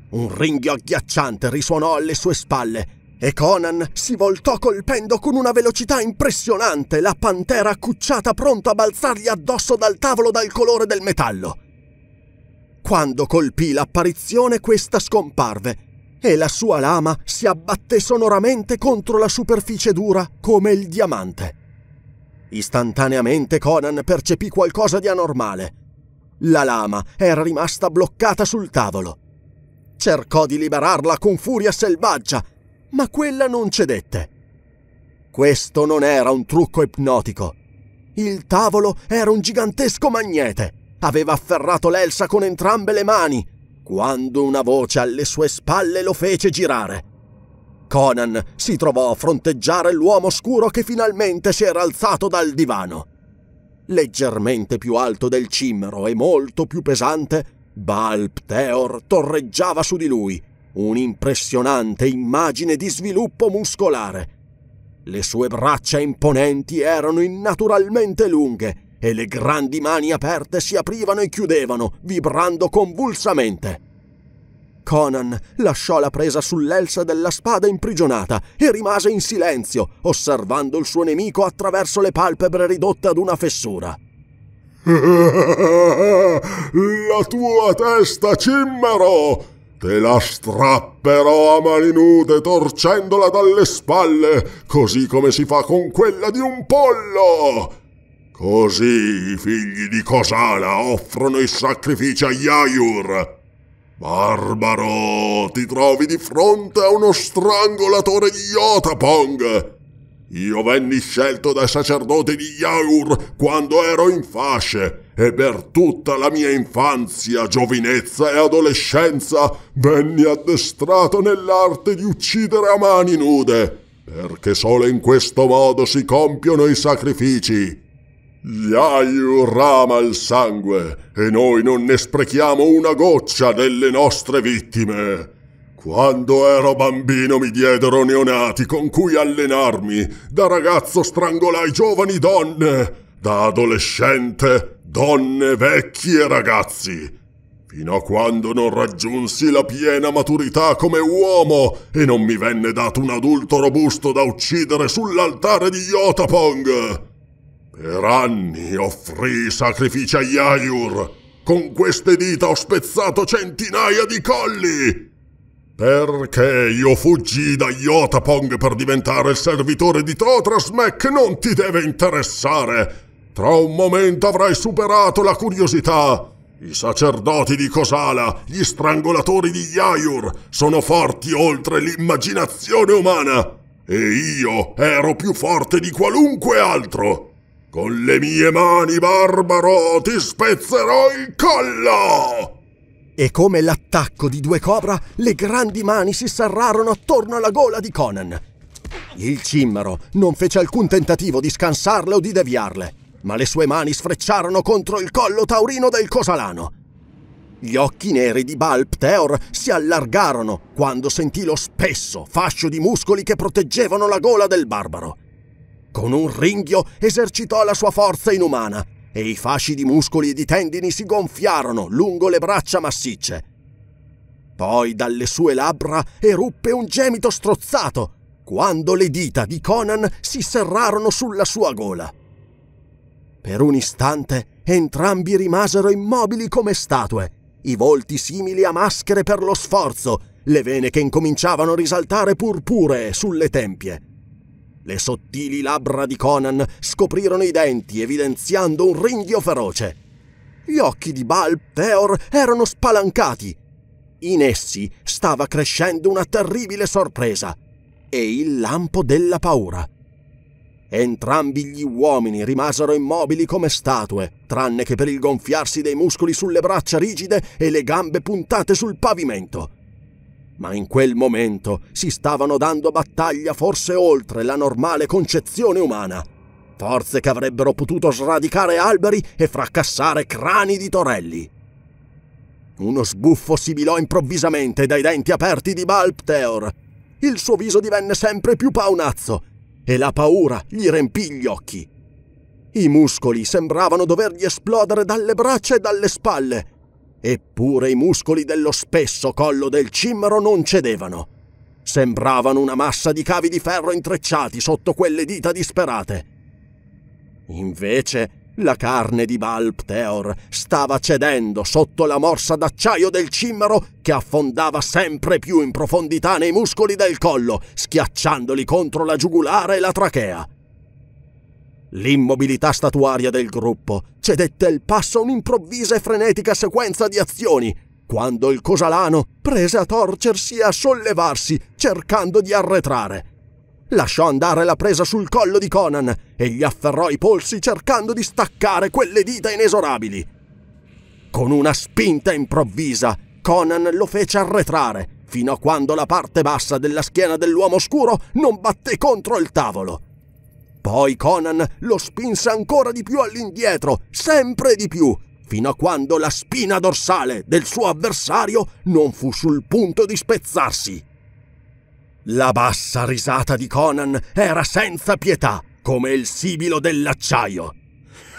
Un ringhio agghiacciante risuonò alle sue spalle e Conan si voltò colpendo con una velocità impressionante la pantera accucciata pronta a balzargli addosso dal tavolo dal colore del metallo. Quando colpì l'apparizione questa scomparve e la sua lama si abbatté sonoramente contro la superficie dura come il diamante. Istantaneamente Conan percepì qualcosa di anormale. La lama era rimasta bloccata sul tavolo. Cercò di liberarla con furia selvaggia, ma quella non cedette. Questo non era un trucco ipnotico. Il tavolo era un gigantesco magnete. Aveva afferrato l'Elsa con entrambe le mani, quando una voce alle sue spalle lo fece girare. Conan si trovò a fronteggiare l'uomo scuro che finalmente si era alzato dal divano. Leggermente più alto del cimero e molto più pesante, Balpteor torreggiava su di lui, un'impressionante immagine di sviluppo muscolare. Le sue braccia imponenti erano innaturalmente lunghe e le grandi mani aperte si aprivano e chiudevano, vibrando convulsamente. Conan lasciò la presa sull'elsa della spada imprigionata e rimase in silenzio, osservando il suo nemico attraverso le palpebre ridotte ad una fessura. la tua testa, cimmero! Te la strapperò a mani nude, torcendola dalle spalle, così come si fa con quella di un pollo! Così i figli di Kosala offrono i sacrifici agli Ayur! Barbaro, ti trovi di fronte a uno strangolatore di Yotapong! Io venni scelto dai sacerdoti di Yaur quando ero in fasce e per tutta la mia infanzia, giovinezza e adolescenza venni addestrato nell'arte di uccidere a mani nude, perché solo in questo modo si compiono i sacrifici. Gli Ayu rama il sangue e noi non ne sprechiamo una goccia delle nostre vittime. Quando ero bambino mi diedero neonati con cui allenarmi, da ragazzo strangolai giovani donne, da adolescente donne vecchi e ragazzi, fino a quando non raggiunsi la piena maturità come uomo e non mi venne dato un adulto robusto da uccidere sull'altare di Yotapong. Per anni offrì sacrifici agli Aiur. Con queste dita ho spezzato centinaia di colli. Perché io fuggii da Yotapong per diventare il servitore di Totrasmek non ti deve interessare. Tra un momento avrai superato la curiosità. I sacerdoti di Kosala, gli strangolatori di Yayur, sono forti oltre l'immaginazione umana. E io ero più forte di qualunque altro. Con le mie mani, barbaro, ti spezzerò il collo! E come l'attacco di due cobra, le grandi mani si serrarono attorno alla gola di Conan. Il cimmaro non fece alcun tentativo di scansarle o di deviarle, ma le sue mani sfrecciarono contro il collo taurino del Cosalano. Gli occhi neri di Balp Teor si allargarono quando sentì lo spesso fascio di muscoli che proteggevano la gola del barbaro. Con un ringhio esercitò la sua forza inumana e i fasci di muscoli e di tendini si gonfiarono lungo le braccia massicce. Poi dalle sue labbra eruppe un gemito strozzato quando le dita di Conan si serrarono sulla sua gola. Per un istante entrambi rimasero immobili come statue, i volti simili a maschere per lo sforzo, le vene che incominciavano a risaltare purpuree sulle tempie. Le sottili labbra di Conan scoprirono i denti, evidenziando un ringhio feroce. Gli occhi di Baal Peor erano spalancati. In essi stava crescendo una terribile sorpresa e il lampo della paura. Entrambi gli uomini rimasero immobili come statue, tranne che per il gonfiarsi dei muscoli sulle braccia rigide e le gambe puntate sul pavimento ma in quel momento si stavano dando battaglia forse oltre la normale concezione umana. Forze che avrebbero potuto sradicare alberi e fracassare crani di torelli. Uno sbuffo sibilò improvvisamente dai denti aperti di Balpteor. Il suo viso divenne sempre più paonazzo e la paura gli riempì gli occhi. I muscoli sembravano dovergli esplodere dalle braccia e dalle spalle Eppure i muscoli dello spesso collo del cimero non cedevano. Sembravano una massa di cavi di ferro intrecciati sotto quelle dita disperate. Invece, la carne di Balpteor stava cedendo sotto la morsa d'acciaio del cimero che affondava sempre più in profondità nei muscoli del collo, schiacciandoli contro la giugulare e la trachea. L'immobilità statuaria del gruppo cedette il passo a un'improvvisa e frenetica sequenza di azioni, quando il Cosalano prese a torcersi e a sollevarsi, cercando di arretrare. Lasciò andare la presa sul collo di Conan e gli afferrò i polsi cercando di staccare quelle dita inesorabili. Con una spinta improvvisa, Conan lo fece arretrare, fino a quando la parte bassa della schiena dell'uomo scuro non batté contro il tavolo. Poi Conan lo spinse ancora di più all'indietro, sempre di più, fino a quando la spina dorsale del suo avversario non fu sul punto di spezzarsi. La bassa risata di Conan era senza pietà, come il sibilo dell'acciaio.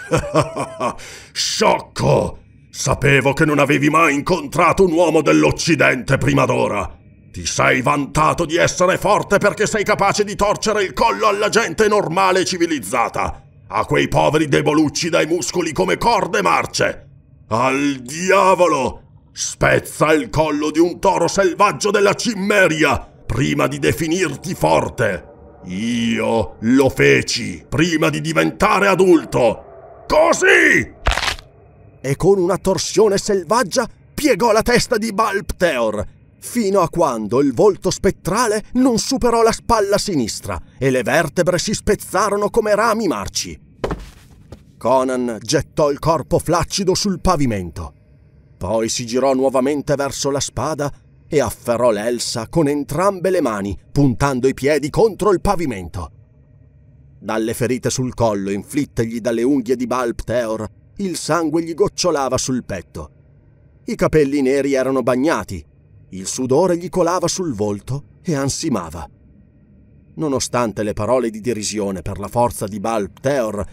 Sciocco! Sapevo che non avevi mai incontrato un uomo dell'Occidente prima d'ora. Ti sei vantato di essere forte perché sei capace di torcere il collo alla gente normale e civilizzata, a quei poveri debolucci dai muscoli come corde marce. Al diavolo! Spezza il collo di un toro selvaggio della cimmeria prima di definirti forte. Io lo feci prima di diventare adulto. Così! E con una torsione selvaggia piegò la testa di Balpteor fino a quando il volto spettrale non superò la spalla sinistra e le vertebre si spezzarono come rami marci. Conan gettò il corpo flaccido sul pavimento. Poi si girò nuovamente verso la spada e afferrò l'elsa con entrambe le mani, puntando i piedi contro il pavimento. Dalle ferite sul collo inflittegli dalle unghie di Balpteor, il sangue gli gocciolava sul petto. I capelli neri erano bagnati il sudore gli colava sul volto e ansimava. Nonostante le parole di derisione per la forza di Balpteor,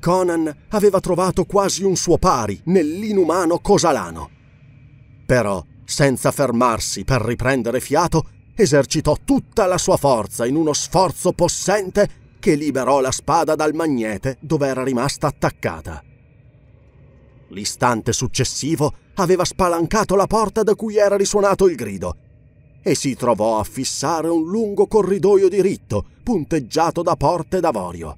Conan aveva trovato quasi un suo pari nell'inumano Cosalano. Però, senza fermarsi per riprendere fiato, esercitò tutta la sua forza in uno sforzo possente che liberò la spada dal magnete dove era rimasta attaccata. L'istante successivo aveva spalancato la porta da cui era risuonato il grido e si trovò a fissare un lungo corridoio diritto punteggiato da porte d'avorio.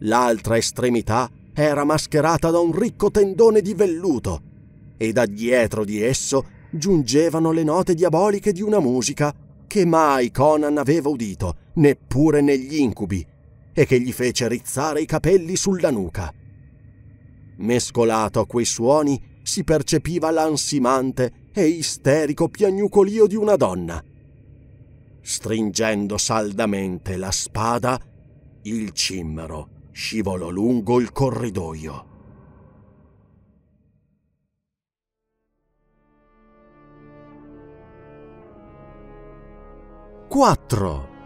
L'altra estremità era mascherata da un ricco tendone di velluto e da dietro di esso giungevano le note diaboliche di una musica che mai Conan aveva udito, neppure negli incubi, e che gli fece rizzare i capelli sulla nuca. Mescolato a quei suoni si percepiva l'ansimante e isterico piagnucolio di una donna. Stringendo saldamente la spada, il cimmero scivolò lungo il corridoio. Quattro.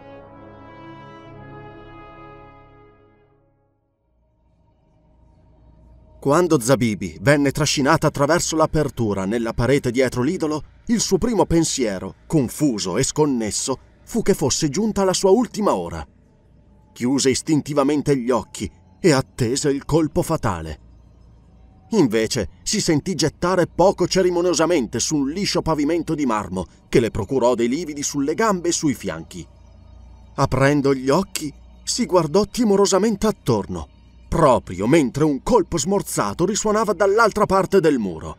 Quando Zabibi venne trascinata attraverso l'apertura nella parete dietro l'idolo, il suo primo pensiero, confuso e sconnesso, fu che fosse giunta la sua ultima ora. Chiuse istintivamente gli occhi e attese il colpo fatale. Invece si sentì gettare poco cerimoniosamente su un liscio pavimento di marmo che le procurò dei lividi sulle gambe e sui fianchi. Aprendo gli occhi, si guardò timorosamente attorno proprio mentre un colpo smorzato risuonava dall'altra parte del muro.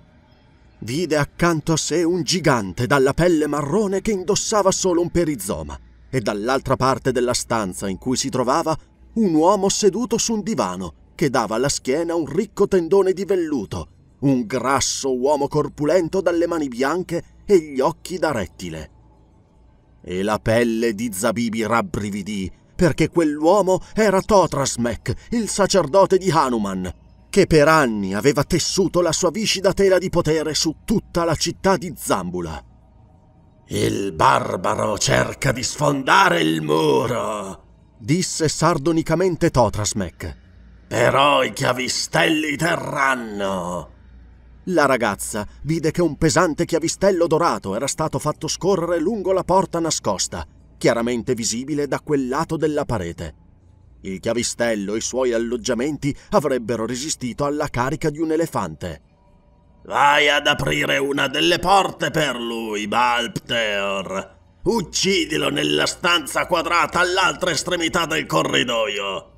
Vide accanto a sé un gigante dalla pelle marrone che indossava solo un perizoma e dall'altra parte della stanza in cui si trovava un uomo seduto su un divano che dava alla schiena un ricco tendone di velluto, un grasso uomo corpulento dalle mani bianche e gli occhi da rettile. E la pelle di Zabibi rabbrividì perché quell'uomo era Totrasmek, il sacerdote di Hanuman, che per anni aveva tessuto la sua viscida tela di potere su tutta la città di Zambula. Il barbaro cerca di sfondare il muro, disse sardonicamente Totrasmek. Però i chiavistelli terranno. La ragazza vide che un pesante chiavistello dorato era stato fatto scorrere lungo la porta nascosta chiaramente visibile da quel lato della parete. Il chiavistello e i suoi alloggiamenti avrebbero resistito alla carica di un elefante. Vai ad aprire una delle porte per lui, Balpteor. Uccidilo nella stanza quadrata all'altra estremità del corridoio.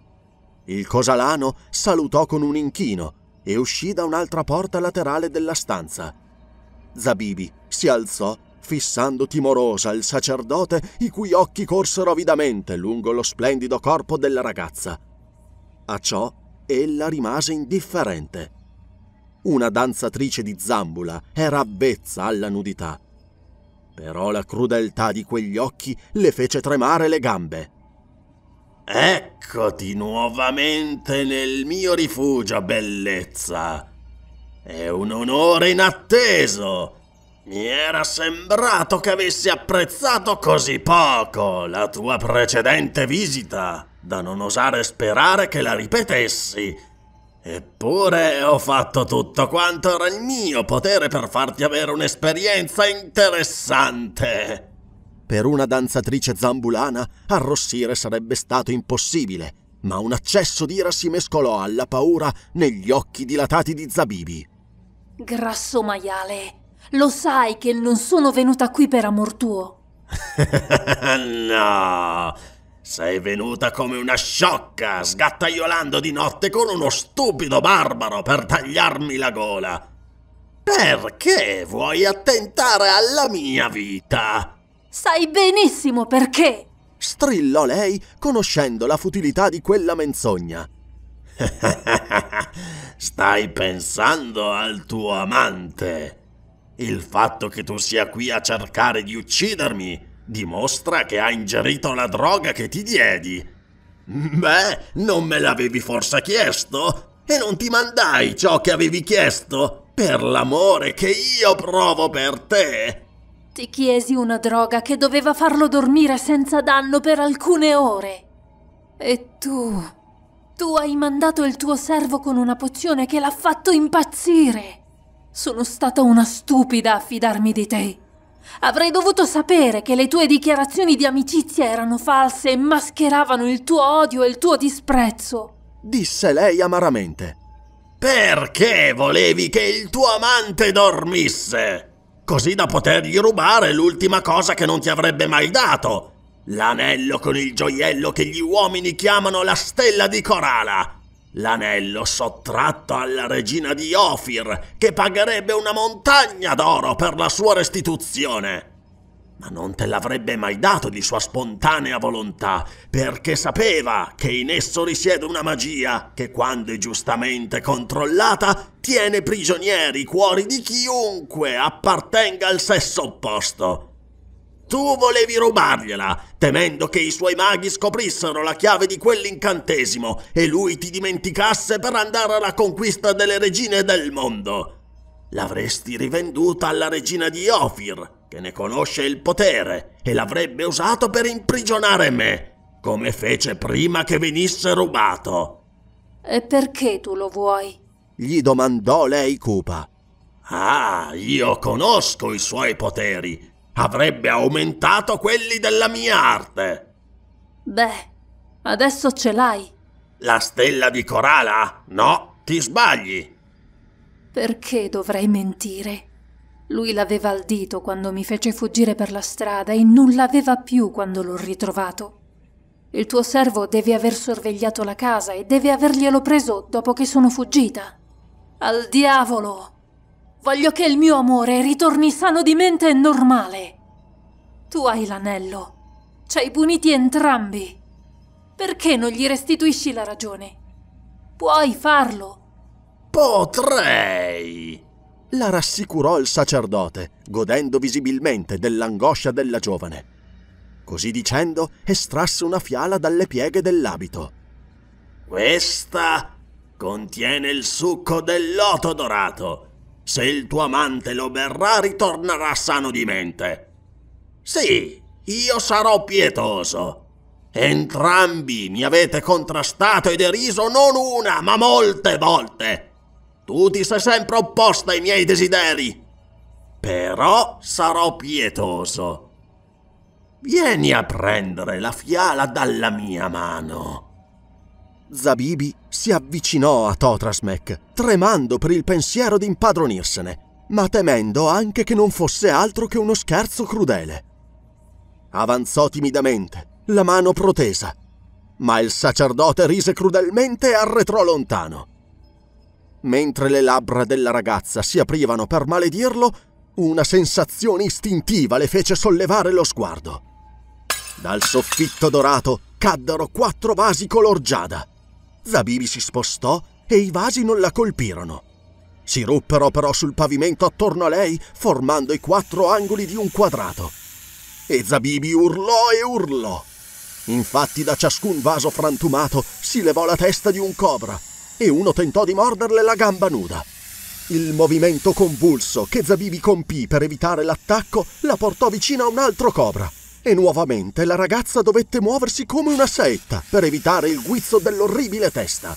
Il cosalano salutò con un inchino e uscì da un'altra porta laterale della stanza. Zabibi si alzò fissando timorosa il sacerdote i cui occhi corsero avidamente lungo lo splendido corpo della ragazza. A ciò ella rimase indifferente. Una danzatrice di Zambula era avvezza alla nudità. Però la crudeltà di quegli occhi le fece tremare le gambe. Eccoti nuovamente nel mio rifugio, bellezza. È un onore inatteso mi era sembrato che avessi apprezzato così poco la tua precedente visita, da non osare sperare che la ripetessi. Eppure ho fatto tutto quanto era il mio potere per farti avere un'esperienza interessante. Per una danzatrice zambulana arrossire sarebbe stato impossibile, ma un accesso d'ira si mescolò alla paura negli occhi dilatati di Zabibi. Grasso maiale, lo sai che non sono venuta qui per amor tuo. no, sei venuta come una sciocca, sgattaiolando di notte con uno stupido barbaro per tagliarmi la gola. Perché vuoi attentare alla mia vita? Sai benissimo perché! strillò lei, conoscendo la futilità di quella menzogna. Stai pensando al tuo amante. Il fatto che tu sia qui a cercare di uccidermi dimostra che hai ingerito la droga che ti diedi. Beh, non me l'avevi forse chiesto? E non ti mandai ciò che avevi chiesto per l'amore che io provo per te. Ti chiesi una droga che doveva farlo dormire senza danno per alcune ore. E tu... Tu hai mandato il tuo servo con una pozione che l'ha fatto impazzire. Sono stata una stupida a fidarmi di te. Avrei dovuto sapere che le tue dichiarazioni di amicizia erano false e mascheravano il tuo odio e il tuo disprezzo. Disse lei amaramente. Perché volevi che il tuo amante dormisse? Così da potergli rubare l'ultima cosa che non ti avrebbe mai dato. L'anello con il gioiello che gli uomini chiamano la stella di Corala l'anello sottratto alla regina di Ofir, che pagherebbe una montagna d'oro per la sua restituzione. Ma non te l'avrebbe mai dato di sua spontanea volontà, perché sapeva che in esso risiede una magia che, quando è giustamente controllata, tiene prigionieri i cuori di chiunque appartenga al sesso opposto. Tu volevi rubargliela, temendo che i suoi maghi scoprissero la chiave di quell'incantesimo e lui ti dimenticasse per andare alla conquista delle regine del mondo. L'avresti rivenduta alla regina di Ophir, che ne conosce il potere, e l'avrebbe usato per imprigionare me, come fece prima che venisse rubato. E perché tu lo vuoi? gli domandò lei cupa. Ah, io conosco i suoi poteri avrebbe aumentato quelli della mia arte. Beh, adesso ce l'hai. La stella di Corala? No, ti sbagli. Perché dovrei mentire? Lui l'aveva al dito quando mi fece fuggire per la strada e non l'aveva più quando l'ho ritrovato. Il tuo servo deve aver sorvegliato la casa e deve averglielo preso dopo che sono fuggita. Al diavolo! Voglio che il mio amore ritorni sano di mente e normale. Tu hai l'anello. Ci hai puniti entrambi. Perché non gli restituisci la ragione? Puoi farlo. Potrei. La rassicurò il sacerdote, godendo visibilmente dell'angoscia della giovane. Così dicendo, estrasse una fiala dalle pieghe dell'abito. Questa contiene il succo del loto dorato se il tuo amante lo berrà ritornerà sano di mente. Sì, io sarò pietoso. Entrambi mi avete contrastato e deriso non una, ma molte volte. Tu ti sei sempre opposta ai miei desideri. Però sarò pietoso. Vieni a prendere la fiala dalla mia mano. Zabibi si avvicinò a Totrasmek, tremando per il pensiero di impadronirsene, ma temendo anche che non fosse altro che uno scherzo crudele. Avanzò timidamente, la mano protesa, ma il sacerdote rise crudelmente e arretrò lontano. Mentre le labbra della ragazza si aprivano per maledirlo, una sensazione istintiva le fece sollevare lo sguardo. Dal soffitto dorato caddero quattro vasi color giada. Zabibi si spostò e i vasi non la colpirono. Si ruppero però sul pavimento attorno a lei, formando i quattro angoli di un quadrato. E Zabibi urlò e urlò. Infatti da ciascun vaso frantumato si levò la testa di un cobra e uno tentò di morderle la gamba nuda. Il movimento convulso che Zabibi compì per evitare l'attacco la portò vicino a un altro cobra e nuovamente la ragazza dovette muoversi come una setta per evitare il guizzo dell'orribile testa.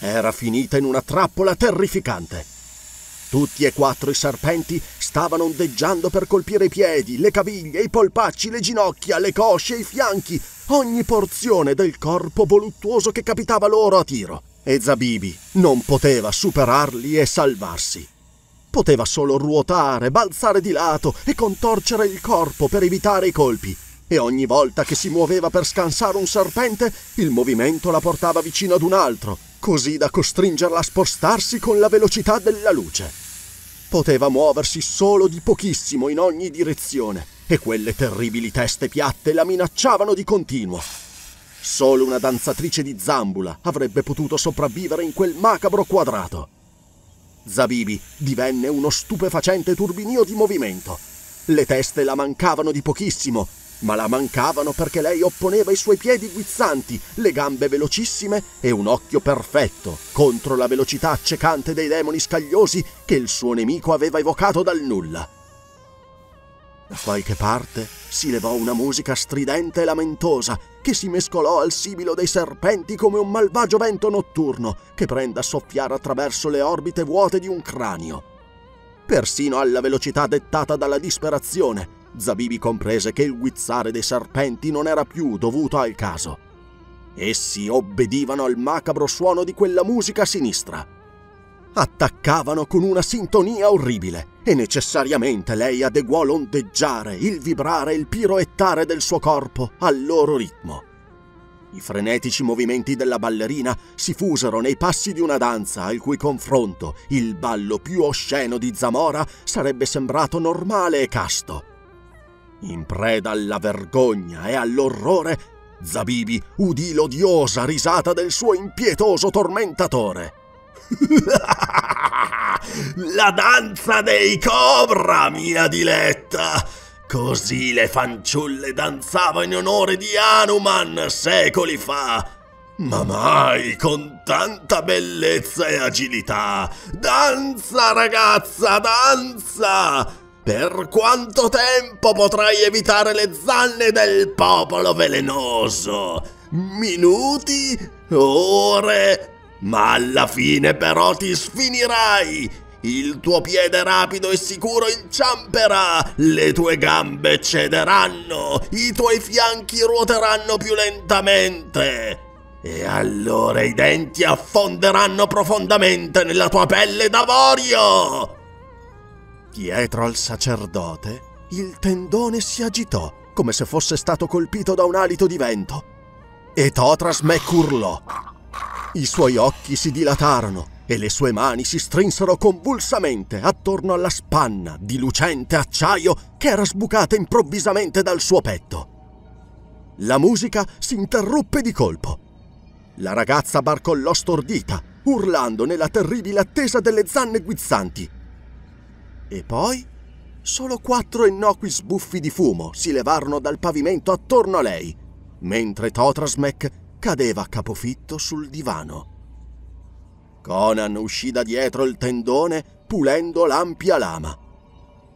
Era finita in una trappola terrificante. Tutti e quattro i serpenti stavano ondeggiando per colpire i piedi, le caviglie, i polpacci, le ginocchia, le cosce, i fianchi, ogni porzione del corpo voluttuoso che capitava loro a tiro. E Zabibi non poteva superarli e salvarsi. Poteva solo ruotare, balzare di lato e contorcere il corpo per evitare i colpi. E ogni volta che si muoveva per scansare un serpente, il movimento la portava vicino ad un altro, così da costringerla a spostarsi con la velocità della luce. Poteva muoversi solo di pochissimo in ogni direzione, e quelle terribili teste piatte la minacciavano di continuo. Solo una danzatrice di zambula avrebbe potuto sopravvivere in quel macabro quadrato. Zabibi divenne uno stupefacente turbinio di movimento. Le teste la mancavano di pochissimo, ma la mancavano perché lei opponeva i suoi piedi guizzanti, le gambe velocissime e un occhio perfetto contro la velocità accecante dei demoni scagliosi che il suo nemico aveva evocato dal nulla. Da qualche parte si levò una musica stridente e lamentosa che si mescolò al sibilo dei serpenti come un malvagio vento notturno che prende a soffiare attraverso le orbite vuote di un cranio. Persino alla velocità dettata dalla disperazione, Zabibi comprese che il guizzare dei serpenti non era più dovuto al caso. Essi obbedivano al macabro suono di quella musica sinistra. Attaccavano con una sintonia orribile, e necessariamente lei adeguò l'ondeggiare, il vibrare, il piroettare del suo corpo al loro ritmo. I frenetici movimenti della ballerina si fusero nei passi di una danza al cui confronto il ballo più osceno di Zamora sarebbe sembrato normale e casto. In preda alla vergogna e all'orrore, Zabibi udì l'odiosa risata del suo impietoso tormentatore. La danza dei cobra, mia diletta! Così le fanciulle danzavano in onore di Hanuman secoli fa, ma mai con tanta bellezza e agilità. Danza, ragazza, danza! Per quanto tempo potrai evitare le zanne del popolo velenoso? Minuti? Ore? ma alla fine però ti sfinirai. Il tuo piede rapido e sicuro inciamperà, le tue gambe cederanno, i tuoi fianchi ruoteranno più lentamente. E allora i denti affonderanno profondamente nella tua pelle d'avorio. Dietro al sacerdote, il tendone si agitò come se fosse stato colpito da un alito di vento. E Totras me curlò. I suoi occhi si dilatarono e le sue mani si strinsero convulsamente attorno alla spanna di lucente acciaio che era sbucata improvvisamente dal suo petto. La musica si interruppe di colpo. La ragazza barcollò stordita, urlando nella terribile attesa delle zanne guizzanti. E poi solo quattro innocui sbuffi di fumo si levarono dal pavimento attorno a lei, mentre Totrasmek cadeva a capofitto sul divano. Conan uscì da dietro il tendone pulendo l'ampia lama.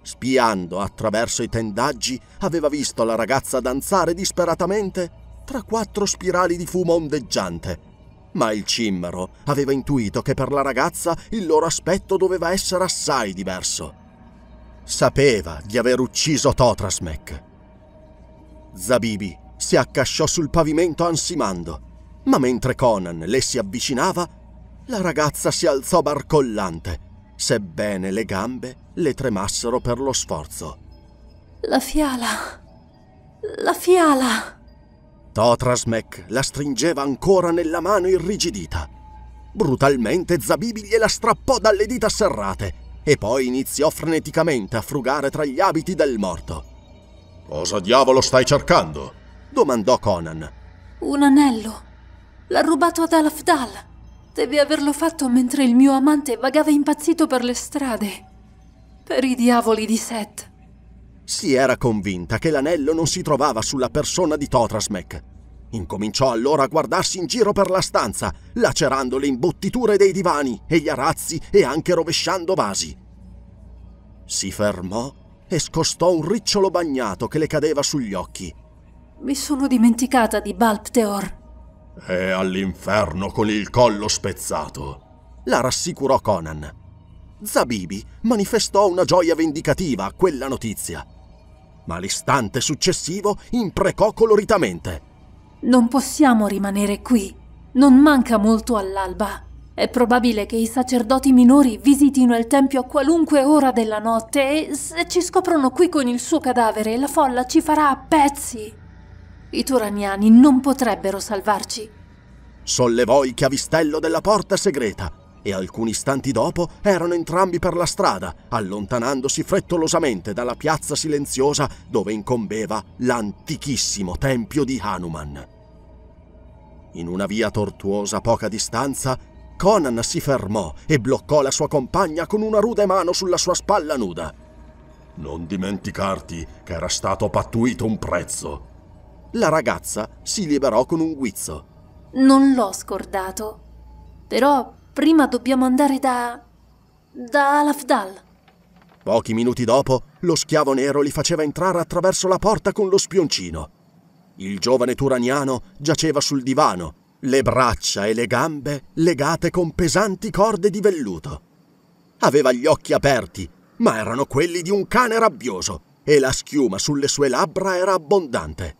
Spiando attraverso i tendaggi, aveva visto la ragazza danzare disperatamente tra quattro spirali di fumo ondeggiante. Ma il cimmero aveva intuito che per la ragazza il loro aspetto doveva essere assai diverso. Sapeva di aver ucciso Totrasmek. Zabibi si accasciò sul pavimento ansimando, ma mentre Conan le si avvicinava, la ragazza si alzò barcollante, sebbene le gambe le tremassero per lo sforzo. La fiala! La fiala! Totrasmek la stringeva ancora nella mano irrigidita. Brutalmente Zabibi gliela strappò dalle dita serrate e poi iniziò freneticamente a frugare tra gli abiti del morto. Cosa diavolo stai cercando? domandò Conan. Un anello. L'ha rubato ad Alafdal. Deve averlo fatto mentre il mio amante vagava impazzito per le strade. Per i diavoli di Seth. Si era convinta che l'anello non si trovava sulla persona di Totrasmek. Incominciò allora a guardarsi in giro per la stanza, lacerando le imbottiture dei divani e gli arazzi e anche rovesciando vasi. Si fermò e scostò un ricciolo bagnato che le cadeva sugli occhi. Mi sono dimenticata di Balpteor. È all'inferno con il collo spezzato, la rassicurò Conan. Zabibi manifestò una gioia vendicativa a quella notizia, ma l'istante successivo imprecò coloritamente. Non possiamo rimanere qui. Non manca molto all'alba. È probabile che i sacerdoti minori visitino il tempio a qualunque ora della notte e se ci scoprono qui con il suo cadavere la folla ci farà a pezzi. I Turaniani non potrebbero salvarci. Sollevò il chiavistello della porta segreta e alcuni istanti dopo erano entrambi per la strada, allontanandosi frettolosamente dalla piazza silenziosa dove incombeva l'antichissimo tempio di Hanuman. In una via tortuosa a poca distanza, Conan si fermò e bloccò la sua compagna con una rude mano sulla sua spalla nuda. Non dimenticarti che era stato pattuito un prezzo, la ragazza si liberò con un guizzo. Non l'ho scordato. Però prima dobbiamo andare da... da Alafdal. Pochi minuti dopo, lo schiavo nero li faceva entrare attraverso la porta con lo spioncino. Il giovane turaniano giaceva sul divano, le braccia e le gambe legate con pesanti corde di velluto. Aveva gli occhi aperti, ma erano quelli di un cane rabbioso, e la schiuma sulle sue labbra era abbondante.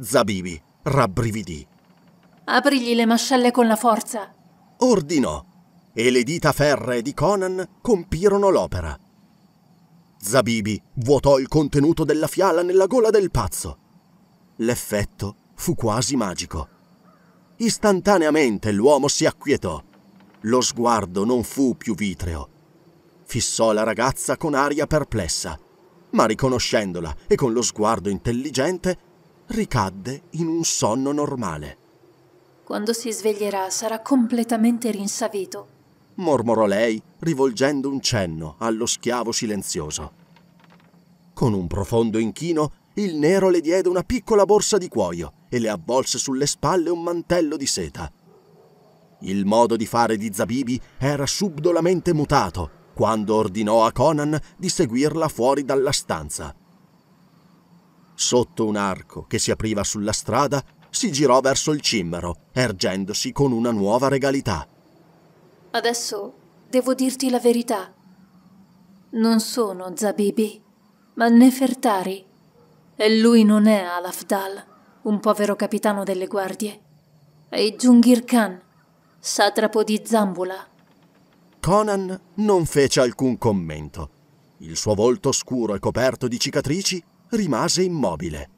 Zabibi rabbrividì. Aprigli le mascelle con la forza. Ordinò, e le dita ferree di Conan compirono l'opera. Zabibi vuotò il contenuto della fiala nella gola del pazzo. L'effetto fu quasi magico. Istantaneamente l'uomo si acquietò. Lo sguardo non fu più vitreo. Fissò la ragazza con aria perplessa, ma riconoscendola e con lo sguardo intelligente ricadde in un sonno normale. Quando si sveglierà sarà completamente rinsavito, mormorò lei, rivolgendo un cenno allo schiavo silenzioso. Con un profondo inchino, il nero le diede una piccola borsa di cuoio e le avvolse sulle spalle un mantello di seta. Il modo di fare di Zabibi era subdolamente mutato quando ordinò a Conan di seguirla fuori dalla stanza Sotto un arco che si apriva sulla strada, si girò verso il cimmero, ergendosi con una nuova regalità. Adesso devo dirti la verità. Non sono Zabibi, ma Nefertari. E lui non è Alafdal, un povero capitano delle guardie. È Giungir Khan, satrapo di Zambula. Conan non fece alcun commento. Il suo volto scuro e coperto di cicatrici rimase immobile.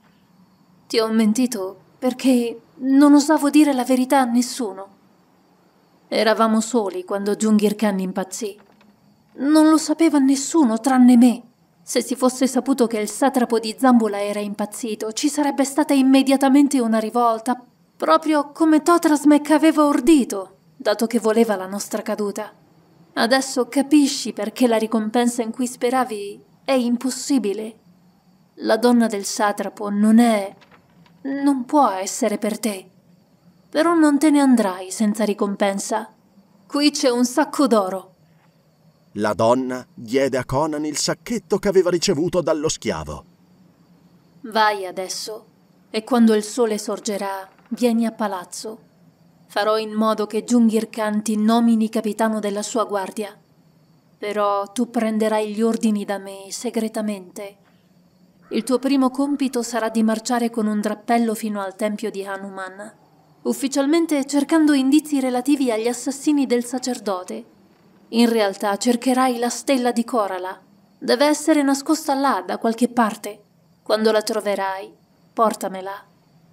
Ti ho mentito perché non osavo dire la verità a nessuno. Eravamo soli quando Jungir Khan impazzì. Non lo sapeva nessuno tranne me. Se si fosse saputo che il satrapo di Zambula era impazzito, ci sarebbe stata immediatamente una rivolta, proprio come Totrasmek aveva ordito, dato che voleva la nostra caduta. Adesso capisci perché la ricompensa in cui speravi è impossibile. La donna del satrapo non è... non può essere per te. Però non te ne andrai senza ricompensa. Qui c'è un sacco d'oro. La donna diede a Conan il sacchetto che aveva ricevuto dallo schiavo. Vai adesso, e quando il sole sorgerà, vieni a palazzo. Farò in modo che Giungir Khan ti nomini capitano della sua guardia. Però tu prenderai gli ordini da me segretamente il tuo primo compito sarà di marciare con un drappello fino al tempio di Hanuman, ufficialmente cercando indizi relativi agli assassini del sacerdote. In realtà cercherai la stella di Korala. Deve essere nascosta là, da qualche parte. Quando la troverai, portamela.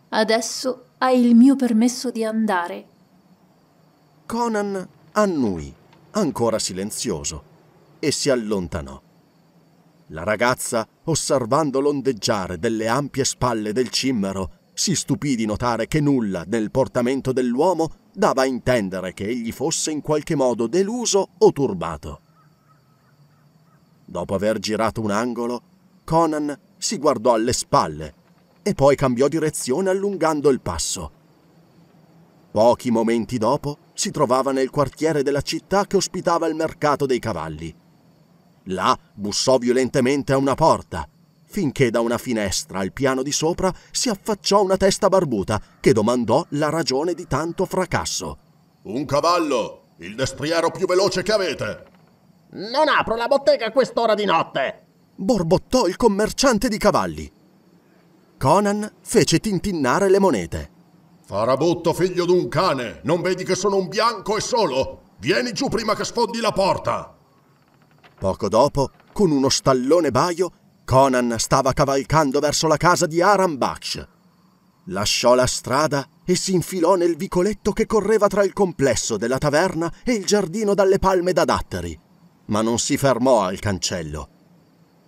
Adesso hai il mio permesso di andare. Conan annui, ancora silenzioso, e si allontanò. La ragazza, osservando l'ondeggiare delle ampie spalle del cimmero, si stupì di notare che nulla nel portamento dell'uomo dava a intendere che egli fosse in qualche modo deluso o turbato. Dopo aver girato un angolo, Conan si guardò alle spalle e poi cambiò direzione allungando il passo. Pochi momenti dopo si trovava nel quartiere della città che ospitava il mercato dei cavalli. Là bussò violentemente a una porta, finché da una finestra al piano di sopra si affacciò una testa barbuta che domandò la ragione di tanto fracasso. Un cavallo, il destriero più veloce che avete. Non apro la bottega a quest'ora di notte, borbottò il commerciante di cavalli. Conan fece tintinnare le monete. Farabutto, figlio d'un cane, non vedi che sono un bianco e solo? Vieni giù prima che sfondi la porta. Poco dopo, con uno stallone baio, Conan stava cavalcando verso la casa di Aram Baksh. Lasciò la strada e si infilò nel vicoletto che correva tra il complesso della taverna e il giardino dalle palme da datteri, ma non si fermò al cancello.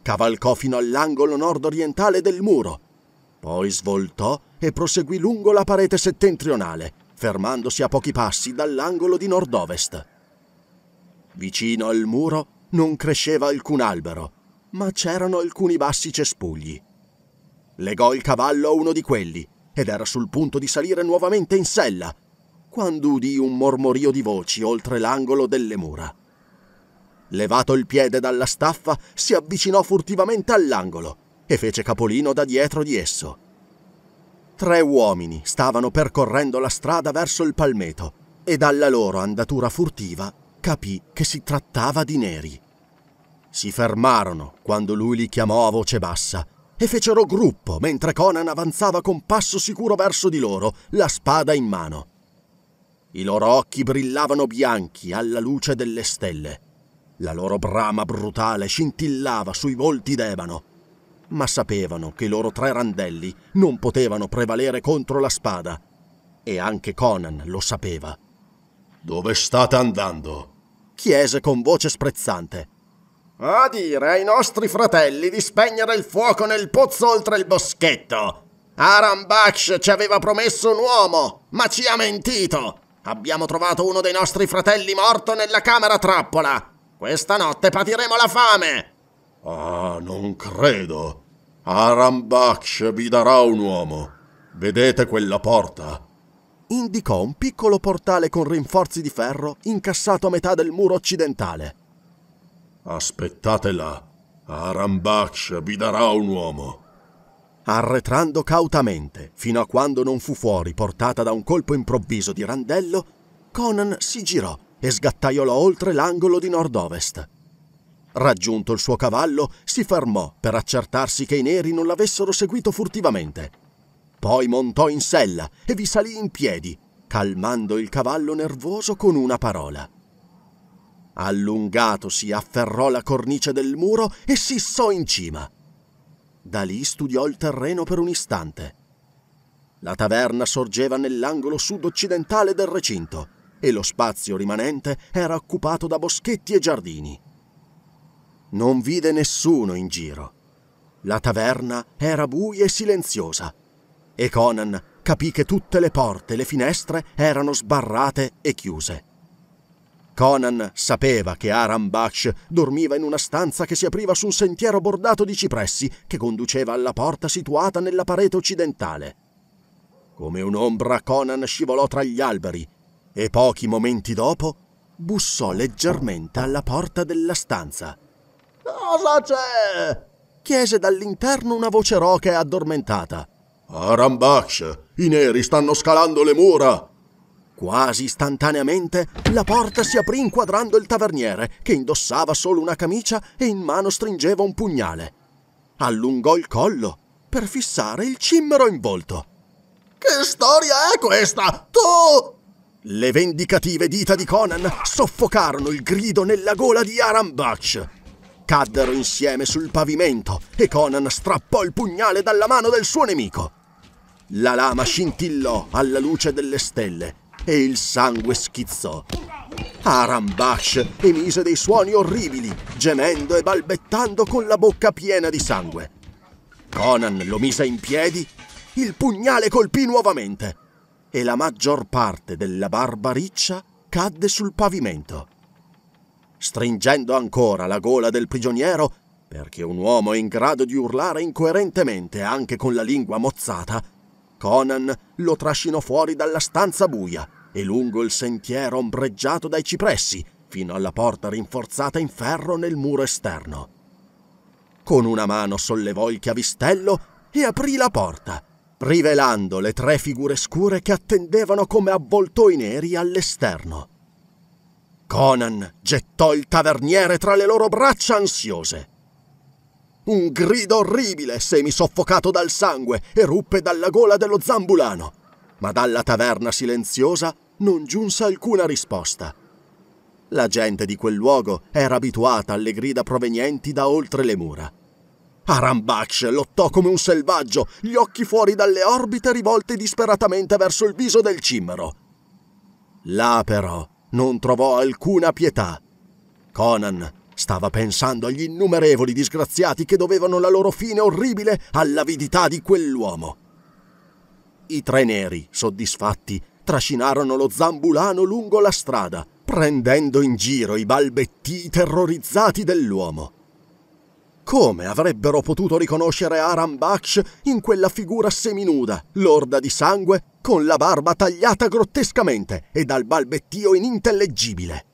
Cavalcò fino all'angolo nord-orientale del muro, poi svoltò e proseguì lungo la parete settentrionale, fermandosi a pochi passi dall'angolo di nord-ovest. Vicino al muro non cresceva alcun albero, ma c'erano alcuni bassi cespugli. Legò il cavallo a uno di quelli ed era sul punto di salire nuovamente in sella, quando udì un mormorio di voci oltre l'angolo delle mura. Levato il piede dalla staffa, si avvicinò furtivamente all'angolo e fece capolino da dietro di esso. Tre uomini stavano percorrendo la strada verso il palmeto e dalla loro andatura furtiva capì che si trattava di neri si fermarono quando lui li chiamò a voce bassa e fecero gruppo mentre Conan avanzava con passo sicuro verso di loro, la spada in mano. I loro occhi brillavano bianchi alla luce delle stelle. La loro brama brutale scintillava sui volti d'ebano. Ma sapevano che i loro tre randelli non potevano prevalere contro la spada. E anche Conan lo sapeva. Dove state andando? chiese con voce sprezzante a dire ai nostri fratelli di spegnere il fuoco nel pozzo oltre il boschetto. Aram Baksh ci aveva promesso un uomo, ma ci ha mentito. Abbiamo trovato uno dei nostri fratelli morto nella camera trappola. Questa notte patiremo la fame. Ah, non credo. Aram Baksh vi darà un uomo. Vedete quella porta? Indicò un piccolo portale con rinforzi di ferro incassato a metà del muro occidentale. Aspettatela. Arambaccia vi darà un uomo. Arretrando cautamente, fino a quando non fu fuori portata da un colpo improvviso di randello, Conan si girò e sgattaiolò oltre l'angolo di nord-ovest. Raggiunto il suo cavallo, si fermò per accertarsi che i neri non l'avessero seguito furtivamente. Poi montò in sella e vi salì in piedi, calmando il cavallo nervoso con una parola. Allungatosi, afferrò la cornice del muro e sissò in cima. Da lì studiò il terreno per un istante. La taverna sorgeva nell'angolo sud-occidentale del recinto e lo spazio rimanente era occupato da boschetti e giardini. Non vide nessuno in giro. La taverna era buia e silenziosa e Conan capì che tutte le porte e le finestre erano sbarrate e chiuse. Conan sapeva che Aram Baksh dormiva in una stanza che si apriva su un sentiero bordato di cipressi che conduceva alla porta situata nella parete occidentale. Come un'ombra Conan scivolò tra gli alberi e pochi momenti dopo bussò leggermente alla porta della stanza. Cosa c'è? chiese dall'interno una voce roca e addormentata. Aram Baksh, i neri stanno scalando le mura! Quasi istantaneamente la porta si aprì inquadrando il taverniere, che indossava solo una camicia e in mano stringeva un pugnale. Allungò il collo per fissare il cimmero in volto. Che storia è questa? Tu! Le vendicative dita di Conan soffocarono il grido nella gola di Aram Arambach. Caddero insieme sul pavimento e Conan strappò il pugnale dalla mano del suo nemico. La lama scintillò alla luce delle stelle e il sangue schizzò. Arambash emise dei suoni orribili, gemendo e balbettando con la bocca piena di sangue. Conan lo mise in piedi, il pugnale colpì nuovamente e la maggior parte della barba riccia cadde sul pavimento. Stringendo ancora la gola del prigioniero, perché un uomo è in grado di urlare incoerentemente anche con la lingua mozzata, Conan lo trascinò fuori dalla stanza buia e lungo il sentiero ombreggiato dai cipressi fino alla porta rinforzata in ferro nel muro esterno. Con una mano sollevò il chiavistello e aprì la porta, rivelando le tre figure scure che attendevano come avvoltoi neri all'esterno. Conan gettò il taverniere tra le loro braccia ansiose. Un grido orribile, semisoffocato dal sangue, eruppe dalla gola dello zambulano, ma dalla taverna silenziosa non giunse alcuna risposta. La gente di quel luogo era abituata alle grida provenienti da oltre le mura. Arambax lottò come un selvaggio, gli occhi fuori dalle orbite rivolti disperatamente verso il viso del cimero. Là però non trovò alcuna pietà. Conan stava pensando agli innumerevoli disgraziati che dovevano la loro fine orribile all'avidità di quell'uomo. I tre neri, soddisfatti, trascinarono lo zambulano lungo la strada, prendendo in giro i balbettii terrorizzati dell'uomo. Come avrebbero potuto riconoscere Aram Baksh in quella figura seminuda, lorda di sangue, con la barba tagliata grottescamente e dal balbettio inintellegibile?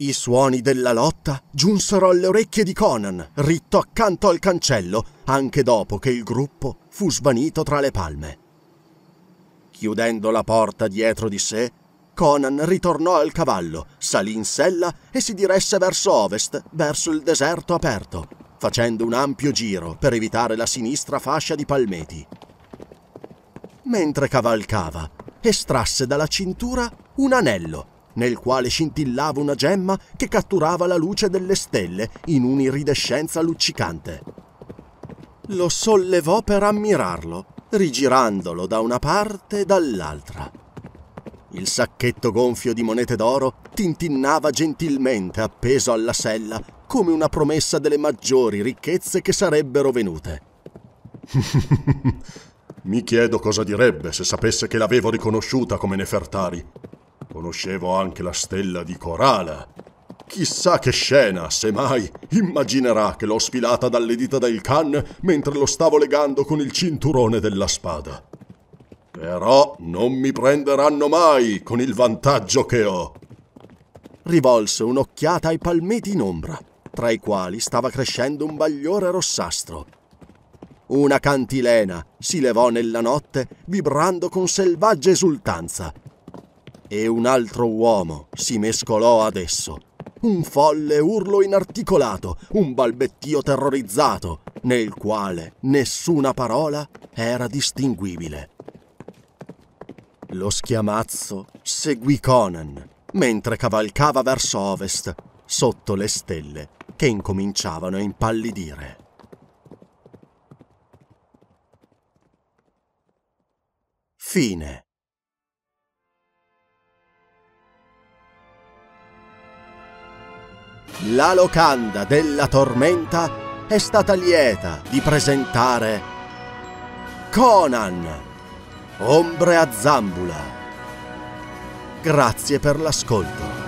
I suoni della lotta giunsero alle orecchie di Conan, ritto accanto al cancello, anche dopo che il gruppo fu svanito tra le palme. Chiudendo la porta dietro di sé, Conan ritornò al cavallo, salì in sella e si diresse verso ovest, verso il deserto aperto, facendo un ampio giro per evitare la sinistra fascia di palmeti. Mentre cavalcava, estrasse dalla cintura un anello, nel quale scintillava una gemma che catturava la luce delle stelle in un'iridescenza luccicante. Lo sollevò per ammirarlo rigirandolo da una parte e dall'altra. Il sacchetto gonfio di monete d'oro tintinnava gentilmente appeso alla sella come una promessa delle maggiori ricchezze che sarebbero venute. Mi chiedo cosa direbbe se sapesse che l'avevo riconosciuta come Nefertari. Conoscevo anche la stella di Corala Chissà che scena, se mai, immaginerà che l'ho sfilata dalle dita del can mentre lo stavo legando con il cinturone della spada. Però non mi prenderanno mai con il vantaggio che ho. Rivolse un'occhiata ai palmeti in ombra, tra i quali stava crescendo un bagliore rossastro. Una cantilena si levò nella notte vibrando con selvaggia esultanza e un altro uomo si mescolò ad esso, un folle urlo inarticolato, un balbettio terrorizzato, nel quale nessuna parola era distinguibile. Lo schiamazzo seguì Conan mentre cavalcava verso ovest, sotto le stelle che incominciavano a impallidire. Fine la locanda della tormenta è stata lieta di presentare Conan, ombre a zambula. Grazie per l'ascolto.